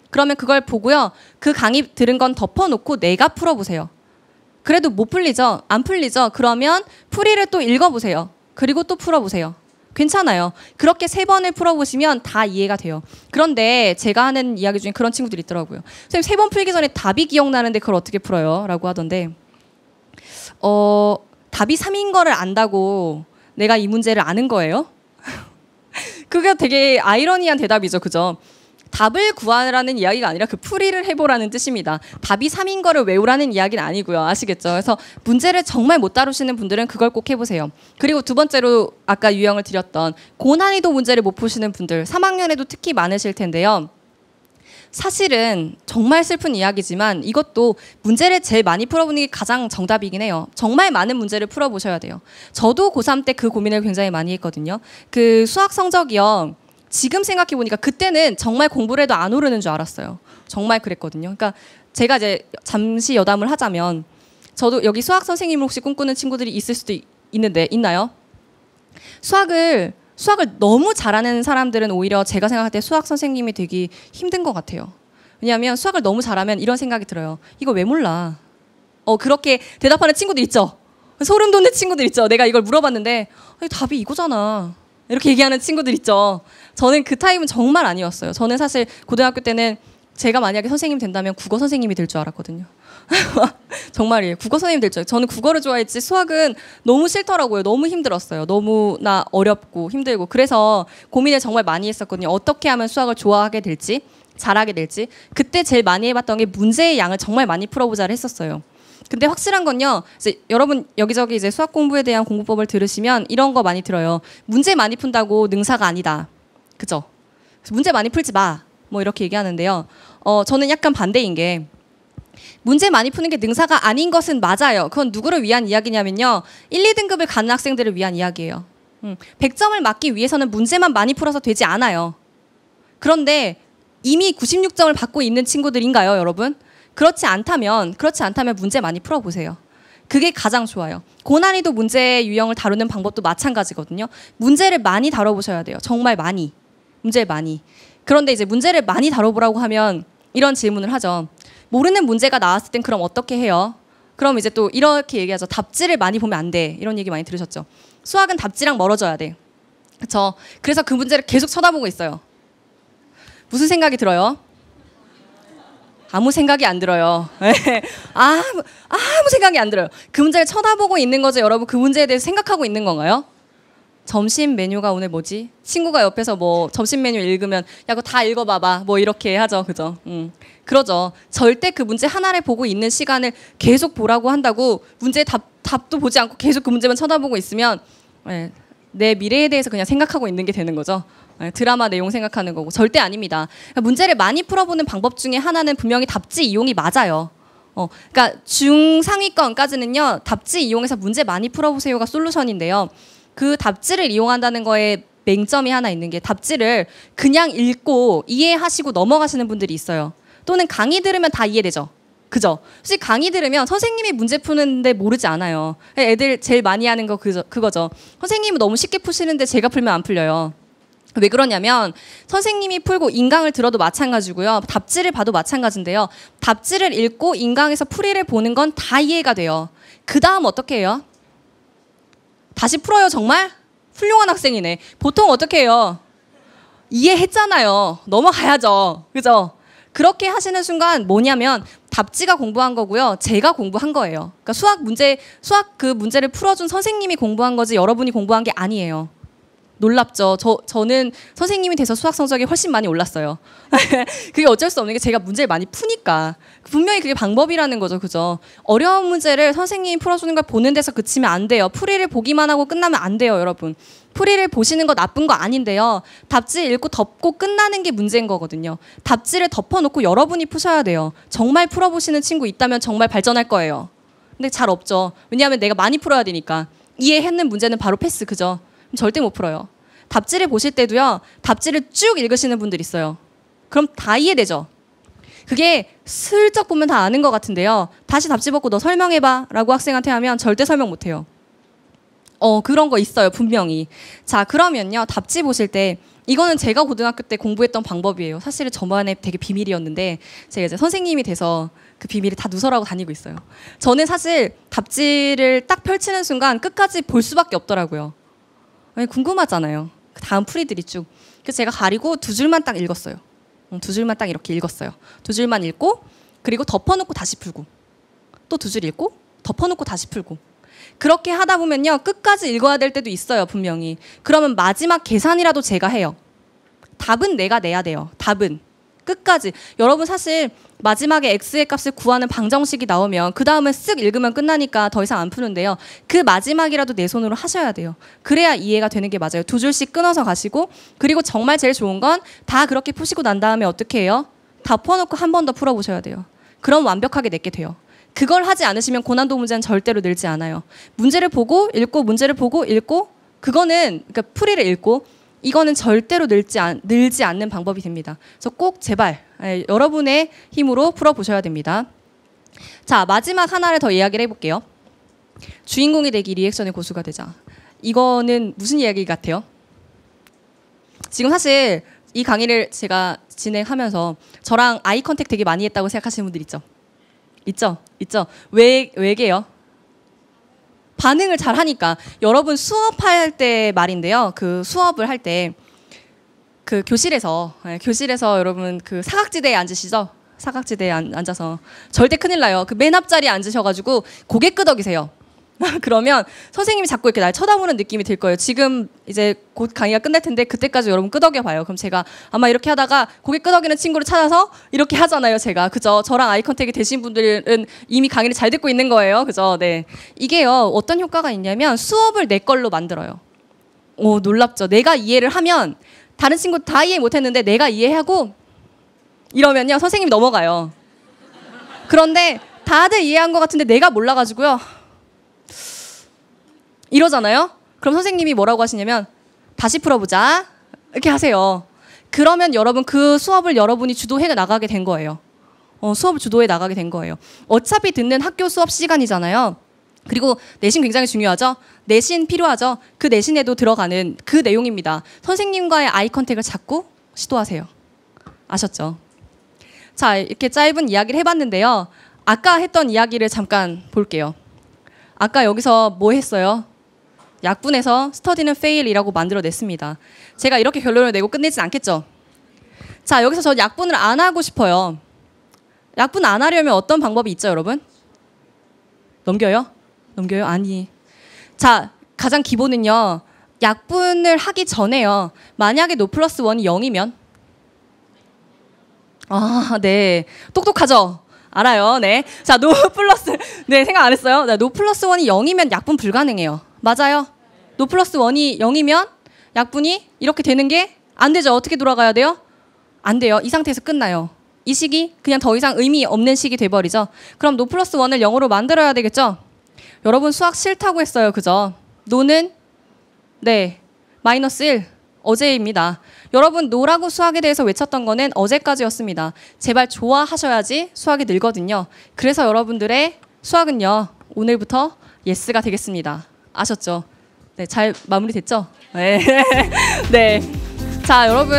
그러면 그걸 보고요. 그 강의 들은 건 덮어놓고 내가 풀어보세요. 그래도 못 풀리죠? 안 풀리죠? 그러면 풀이를 또 읽어보세요. 그리고 또 풀어보세요. 괜찮아요. 그렇게 세 번을 풀어보시면 다 이해가 돼요. 그런데 제가 하는 이야기 중에 그런 친구들이 있더라고요. 선생님 세 번 풀기 전에 답이 기억나는데 그걸 어떻게 풀어요? 라고 하던데 어 답이 3인 거를 안다고 내가 이 문제를 아는 거예요? [laughs] 그게 되게 아이러니한 대답이죠. 그죠? 답을 구하라는 이야기가 아니라 그 풀이를 해보라는 뜻입니다. 답이 3인 거를 외우라는 이야기는 아니고요. 아시겠죠? 그래서 문제를 정말 못 다루시는 분들은 그걸 꼭 해보세요. 그리고 두 번째로 아까 유형을 드렸던 고난이도 문제를 못 푸시는 분들 3학년에도 특히 많으실 텐데요. 사실은 정말 슬픈 이야기지만 이것도 문제를 제일 많이 풀어보는 게 가장 정답이긴 해요. 정말 많은 문제를 풀어보셔야 돼요. 저도 고3 때 그 고민을 굉장히 많이 했거든요. 그 수학 성적이요. 지금 생각해 보니까 그때는 정말 공부를 해도 안 오르는 줄 알았어요. 정말 그랬거든요. 그러니까 제가 이제 잠시 여담을 하자면 저도 여기 수학 선생님을 혹시 꿈꾸는 친구들이 있을 수도 있는데 있나요? 수학을 수학을 너무 잘하는 사람들은 오히려 제가 생각할 때 수학 선생님이 되기 힘든 것 같아요. 왜냐하면 수학을 너무 잘하면 이런 생각이 들어요. 이거 왜 몰라? 어 그렇게 대답하는 친구들 있죠. 소름 돋는 친구들 있죠. 내가 이걸 물어봤는데 답이 이거잖아. 이렇게 얘기하는 친구들 있죠. 저는 그 타입은 정말 아니었어요. 저는 사실 고등학교 때는 제가 만약에 선생님 된다면 국어 선생님이 될 줄 알았거든요. [laughs] 정말이에요. 국어 선생님 될 줄. 알았어요. 저는 국어를 좋아했지 수학은 너무 싫더라고요. 너무 힘들었어요. 너무나 어렵고 힘들고 그래서 고민을 정말 많이 했었거든요. 어떻게 하면 수학을 좋아하게 될지 잘하게 될지 그때 제일 많이 해봤던 게 문제의 양을 정말 많이 풀어보자를 했었어요. 근데 확실한 건요. 여러분 여기저기 이제 수학 공부에 대한 공부법을 들으시면 이런 거 많이 들어요. 문제 많이 푼다고 능사가 아니다. 그죠? 문제 많이 풀지 마. 뭐 이렇게 얘기하는데요. 어, 저는 약간 반대인 게 문제 많이 푸는 게 능사가 아닌 것은 맞아요. 그건 누구를 위한 이야기냐면요. 1, 2등급을 가는 학생들을 위한 이야기예요. 음, 100점을 맞기 위해서는 문제만 많이 풀어서 되지 않아요. 그런데 이미 96점을 받고 있는 친구들인가요, 여러분? 그렇지 않다면 그렇지 않다면 문제 많이 풀어보세요. 그게 가장 좋아요. 고난이도 문제 유형을 다루는 방법도 마찬가지거든요. 문제를 많이 다뤄보셔야 돼요. 정말 많이. 문제 많이. 그런데 이제 문제를 많이 다뤄보라고 하면 이런 질문을 하죠. 모르는 문제가 나왔을 땐 그럼 어떻게 해요? 그럼 이제 또 이렇게 얘기하죠. 답지를 많이 보면 안 돼. 이런 얘기 많이 들으셨죠. 수학은 답지랑 멀어져야 돼. 그렇죠. 그래서 그 문제를 계속 쳐다보고 있어요. 무슨 생각이 들어요? 아무 생각이 안 들어요. [laughs] 네. 아무, 아무 생각이 안 들어요. 그 문제를 쳐다보고 있는 거죠, 여러분. 그 문제에 대해서 생각하고 있는 건가요? 점심 메뉴가 오늘 뭐지? 친구가 옆에서 뭐 점심 메뉴 읽으면 야 그거 다 읽어봐봐 뭐 이렇게 하죠 그죠? 음 그러죠. 절대 그 문제 하나를 보고 있는 시간을 계속 보라고 한다고 문제 답 답도 보지 않고 계속 그 문제만 쳐다보고 있으면 네, 내 미래에 대해서 그냥 생각하고 있는 게 되는 거죠. 네, 드라마 내용 생각하는 거고 절대 아닙니다. 그러니까 문제를 많이 풀어보는 방법 중에 하나는 분명히 답지 이용이 맞아요. 어, 그러니까 중상위권까지는요 답지 이용해서 문제 많이 풀어보세요가 솔루션인데요. 그 답지를 이용한다는 거에 맹점이 하나 있는 게 답지를 그냥 읽고 이해하시고 넘어가시는 분들이 있어요. 또는 강의 들으면 다 이해되죠. 그죠? 혹시 강의 들으면 선생님이 문제 푸는데 모르지 않아요. 애들 제일 많이 하는 거그 그거죠. 선생님은 너무 쉽게 푸시는데 제가 풀면 안 풀려요. 왜 그러냐면 선생님이 풀고 인강을 들어도 마찬가지고요. 답지를 봐도 마찬가지인데요. 답지를 읽고 인강에서 풀이를 보는 건 다 이해가 돼요. 그 다음 어떻게 해요? 다시 풀어요, 정말? 훌륭한 학생이네. 보통 어떻게 해요? 이해했잖아요. 넘어가야죠. 그죠? 그렇게 하시는 순간 뭐냐면 답지가 공부한 거고요. 제가 공부한 거예요. 그러니까 수학 문제, 수학 그 문제를 풀어준 선생님이 공부한 거지 여러분이 공부한 게 아니에요. 놀랍죠. 저, 저는 선생님이 돼서 수학 성적이 훨씬 많이 올랐어요. [laughs] 그게 어쩔 수 없는 게 제가 문제를 많이 푸니까. 분명히 그게 방법이라는 거죠. 그죠? 어려운 문제를 선생님이 풀어주는 걸 보는 데서 그치면 안 돼요. 풀이를 보기만 하고 끝나면 안 돼요, 여러분. 풀이를 보시는 거 나쁜 거 아닌데요. 답지 읽고 덮고 끝나는 게 문제인 거거든요. 답지를 덮어놓고 여러분이 푸셔야 돼요. 정말 풀어보시는 친구 있다면 정말 발전할 거예요. 근데 잘 없죠. 왜냐하면 내가 많이 풀어야 되니까. 이해했는 문제는 바로 패스, 그죠? 절대 못 풀어요. 답지를 보실 때도요. 답지를 쭉 읽으시는 분들 있어요. 그럼 다 이해되죠. 그게 슬쩍 보면 다 아는 것 같은데요. 다시 답지 벗고 너 설명해봐 라고 학생한테 하면 절대 설명 못해요. 어, 그런 거 있어요, 분명히. 자, 그러면요. 답지 보실 때, 이거는 제가 고등학교 때 공부했던 방법이에요. 사실은 저만의 되게 비밀이었는데, 제가 이제 선생님이 돼서 그 비밀을 다 누설하고 다니고 있어요. 저는 사실 답지를 딱 펼치는 순간 끝까지 볼 수밖에 없더라고요. 궁금하잖아요. 그 다음 풀이들이 쭉. 그래서 제가 가리고 두 줄만 딱 읽었어요. 음, 두 줄만 딱 이렇게 읽었어요. 두 줄만 읽고 그리고 덮어놓고 다시 풀고 또 두 줄 읽고 덮어놓고 다시 풀고 그렇게 하다 보면요 끝까지 읽어야 될 때도 있어요 분명히 그러면 마지막 계산이라도 제가 해요 답은 내가 내야 돼요 답은 끝까지 여러분 사실 마지막에 x의 값을 구하는 방정식이 나오면 그 다음에 쓱 읽으면 끝나니까 더 이상 안 푸는데요. 그 마지막이라도 내 손으로 하셔야 돼요. 그래야 이해가 되는 게 맞아요. 두 줄씩 끊어서 가시고 그리고 정말 제일 좋은 건 다 그렇게 푸시고 난 다음에 어떻게 해요? 다 퍼놓고 한 번 더 풀어보셔야 돼요. 그럼 완벽하게 냈게 돼요. 그걸 하지 않으시면 고난도 문제는 절대로 늘지 않아요. 문제를 보고 읽고 문제를 보고 읽고 그거는 그러니까 풀이를 읽고 이거는 절대로 늘지, 않, 늘지 않는 방법이 됩니다. 그래서 꼭 제발 예, 여러분의 힘으로 풀어보셔야 됩니다. 자, 마지막 하나를 더 이야기를 해볼게요. 주인공이 되기 리액션의 고수가 되자. 이거는 무슨 이야기 같아요? 지금 사실 이 강의를 제가 진행하면서 저랑 아이 컨택 되게 많이 했다고 생각하시는 분들 있죠? 있죠? 있죠? 왜, 왜게요? 반응을 잘 하니까 여러분 수업할 때 말인데요. 그 수업을 할 때 그 교실에서 네, 교실에서 여러분 그 사각지대에 앉으시죠? 사각지대에 앉, 아서 절대 큰일 나요. 그 맨 앞자리에 앉으셔가지고 고개 끄덕이세요. [laughs] 그러면 선생님이 자꾸 이렇게 날 쳐다보는 느낌이 들 거예요. 지금 이제 곧 강의가 끝날 텐데 그때까지 여러분 끄덕여 봐요. 그럼 제가 아마 이렇게 하다가 고개 끄덕이는 친구를 찾아서 이렇게 하잖아요. 제가 그죠? 저랑 아이 컨택이 되신 분들은 이미 강의를 잘 듣고 있는 거예요. 그죠? 네. 이게요 어떤 효과가 있냐면 수업을 내 걸로 만들어요. 오 놀랍죠. 내가 이해를 하면 다른 친구 다 이해 못했는데 내가 이해하고 이러면요 선생님이 넘어가요. 그런데 다들 이해한 것 같은데 내가 몰라가지고요. 이러잖아요? 그럼 선생님이 뭐라고 하시냐면 다시 풀어보자. 이렇게 하세요. 그러면 여러분 그 수업을 여러분이 주도해 나가게 된 거예요. 어, 수업을 주도해 나가게 된 거예요. 어차피 듣는 학교 수업 시간이잖아요. 그리고 내신 굉장히 중요하죠. 내신 필요하죠. 그 내신에도 들어가는 그 내용입니다. 선생님과의 아이 컨택을 자꾸 시도하세요. 아셨죠? 자, 이렇게 짧은 이야기를 해봤는데요. 아까 했던 이야기를 잠깐 볼게요. 아까 여기서 뭐 했어요? 약분해서 스터디는 페일이라고 만들어냈습니다. 제가 이렇게 결론을 내고 끝내진 않겠죠. 자 여기서 저 약분을 안 하고 싶어요. 약분 안 하려면 어떤 방법이 있죠 여러분? 넘겨요? 넘겨요? 아니. 자 가장 기본은요. 약분을 하기 전에요. 만약에 노플러스 원이 0이면 아, 네. 똑똑하죠? 알아요. 네. 자, 노 플러스 네, 생각 안 했어요. 네, 노 플러스 원이 0이면 약분 불가능해요. 맞아요? 노 플러스 원이 0이면 약분이 이렇게 되는 게 안 되죠. 어떻게 돌아가야 돼요? 안 돼요. 이 상태에서 끝나요. 이 식이 그냥 더 이상 의미 없는 식이 돼버리죠. 그럼 노 플러스 원을 0으로 만들어야 되겠죠? 여러분 수학 싫다고 했어요. 그죠? 노는 네 마이너스 1 어제입니다. 여러분 노라고 수학에 대해서 외쳤던 거는 어제까지였습니다. 제발 좋아하셔야지 수학이 늘거든요. 그래서 여러분들의 수학은요 오늘부터 예스가 되겠습니다. 아셨죠? 네, 잘 마무리됐죠? 네. [laughs] 네. 자, 여러분.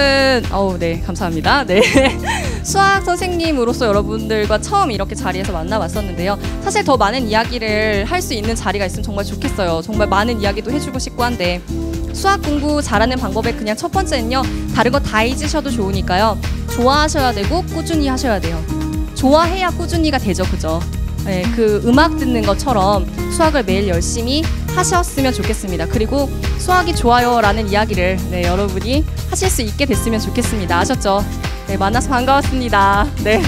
어우, 네. 감사합니다. 네. [laughs] 수학 선생님으로서 여러분들과 처음 이렇게 자리에서 만나봤었는데요. 사실 더 많은 이야기를 할 수 있는 자리가 있으면 정말 좋겠어요. 정말 많은 이야기도 해주고 싶고 한데. 수학 공부 잘하는 방법의 그냥 첫 번째는요. 다른 거 다 잊으셔도 좋으니까요. 좋아하셔야 되고 꾸준히 하셔야 돼요. 좋아해야 꾸준히가 되죠. 그죠? 네, 그 음악 듣는 것처럼 수학을 매일 열심히 하셨으면 좋겠습니다. 그리고 수학이 좋아요라는 이야기를 네, 여러분이 하실 수 있게 됐으면 좋겠습니다. 아셨죠? 네, 만나서 반가웠습니다. 네.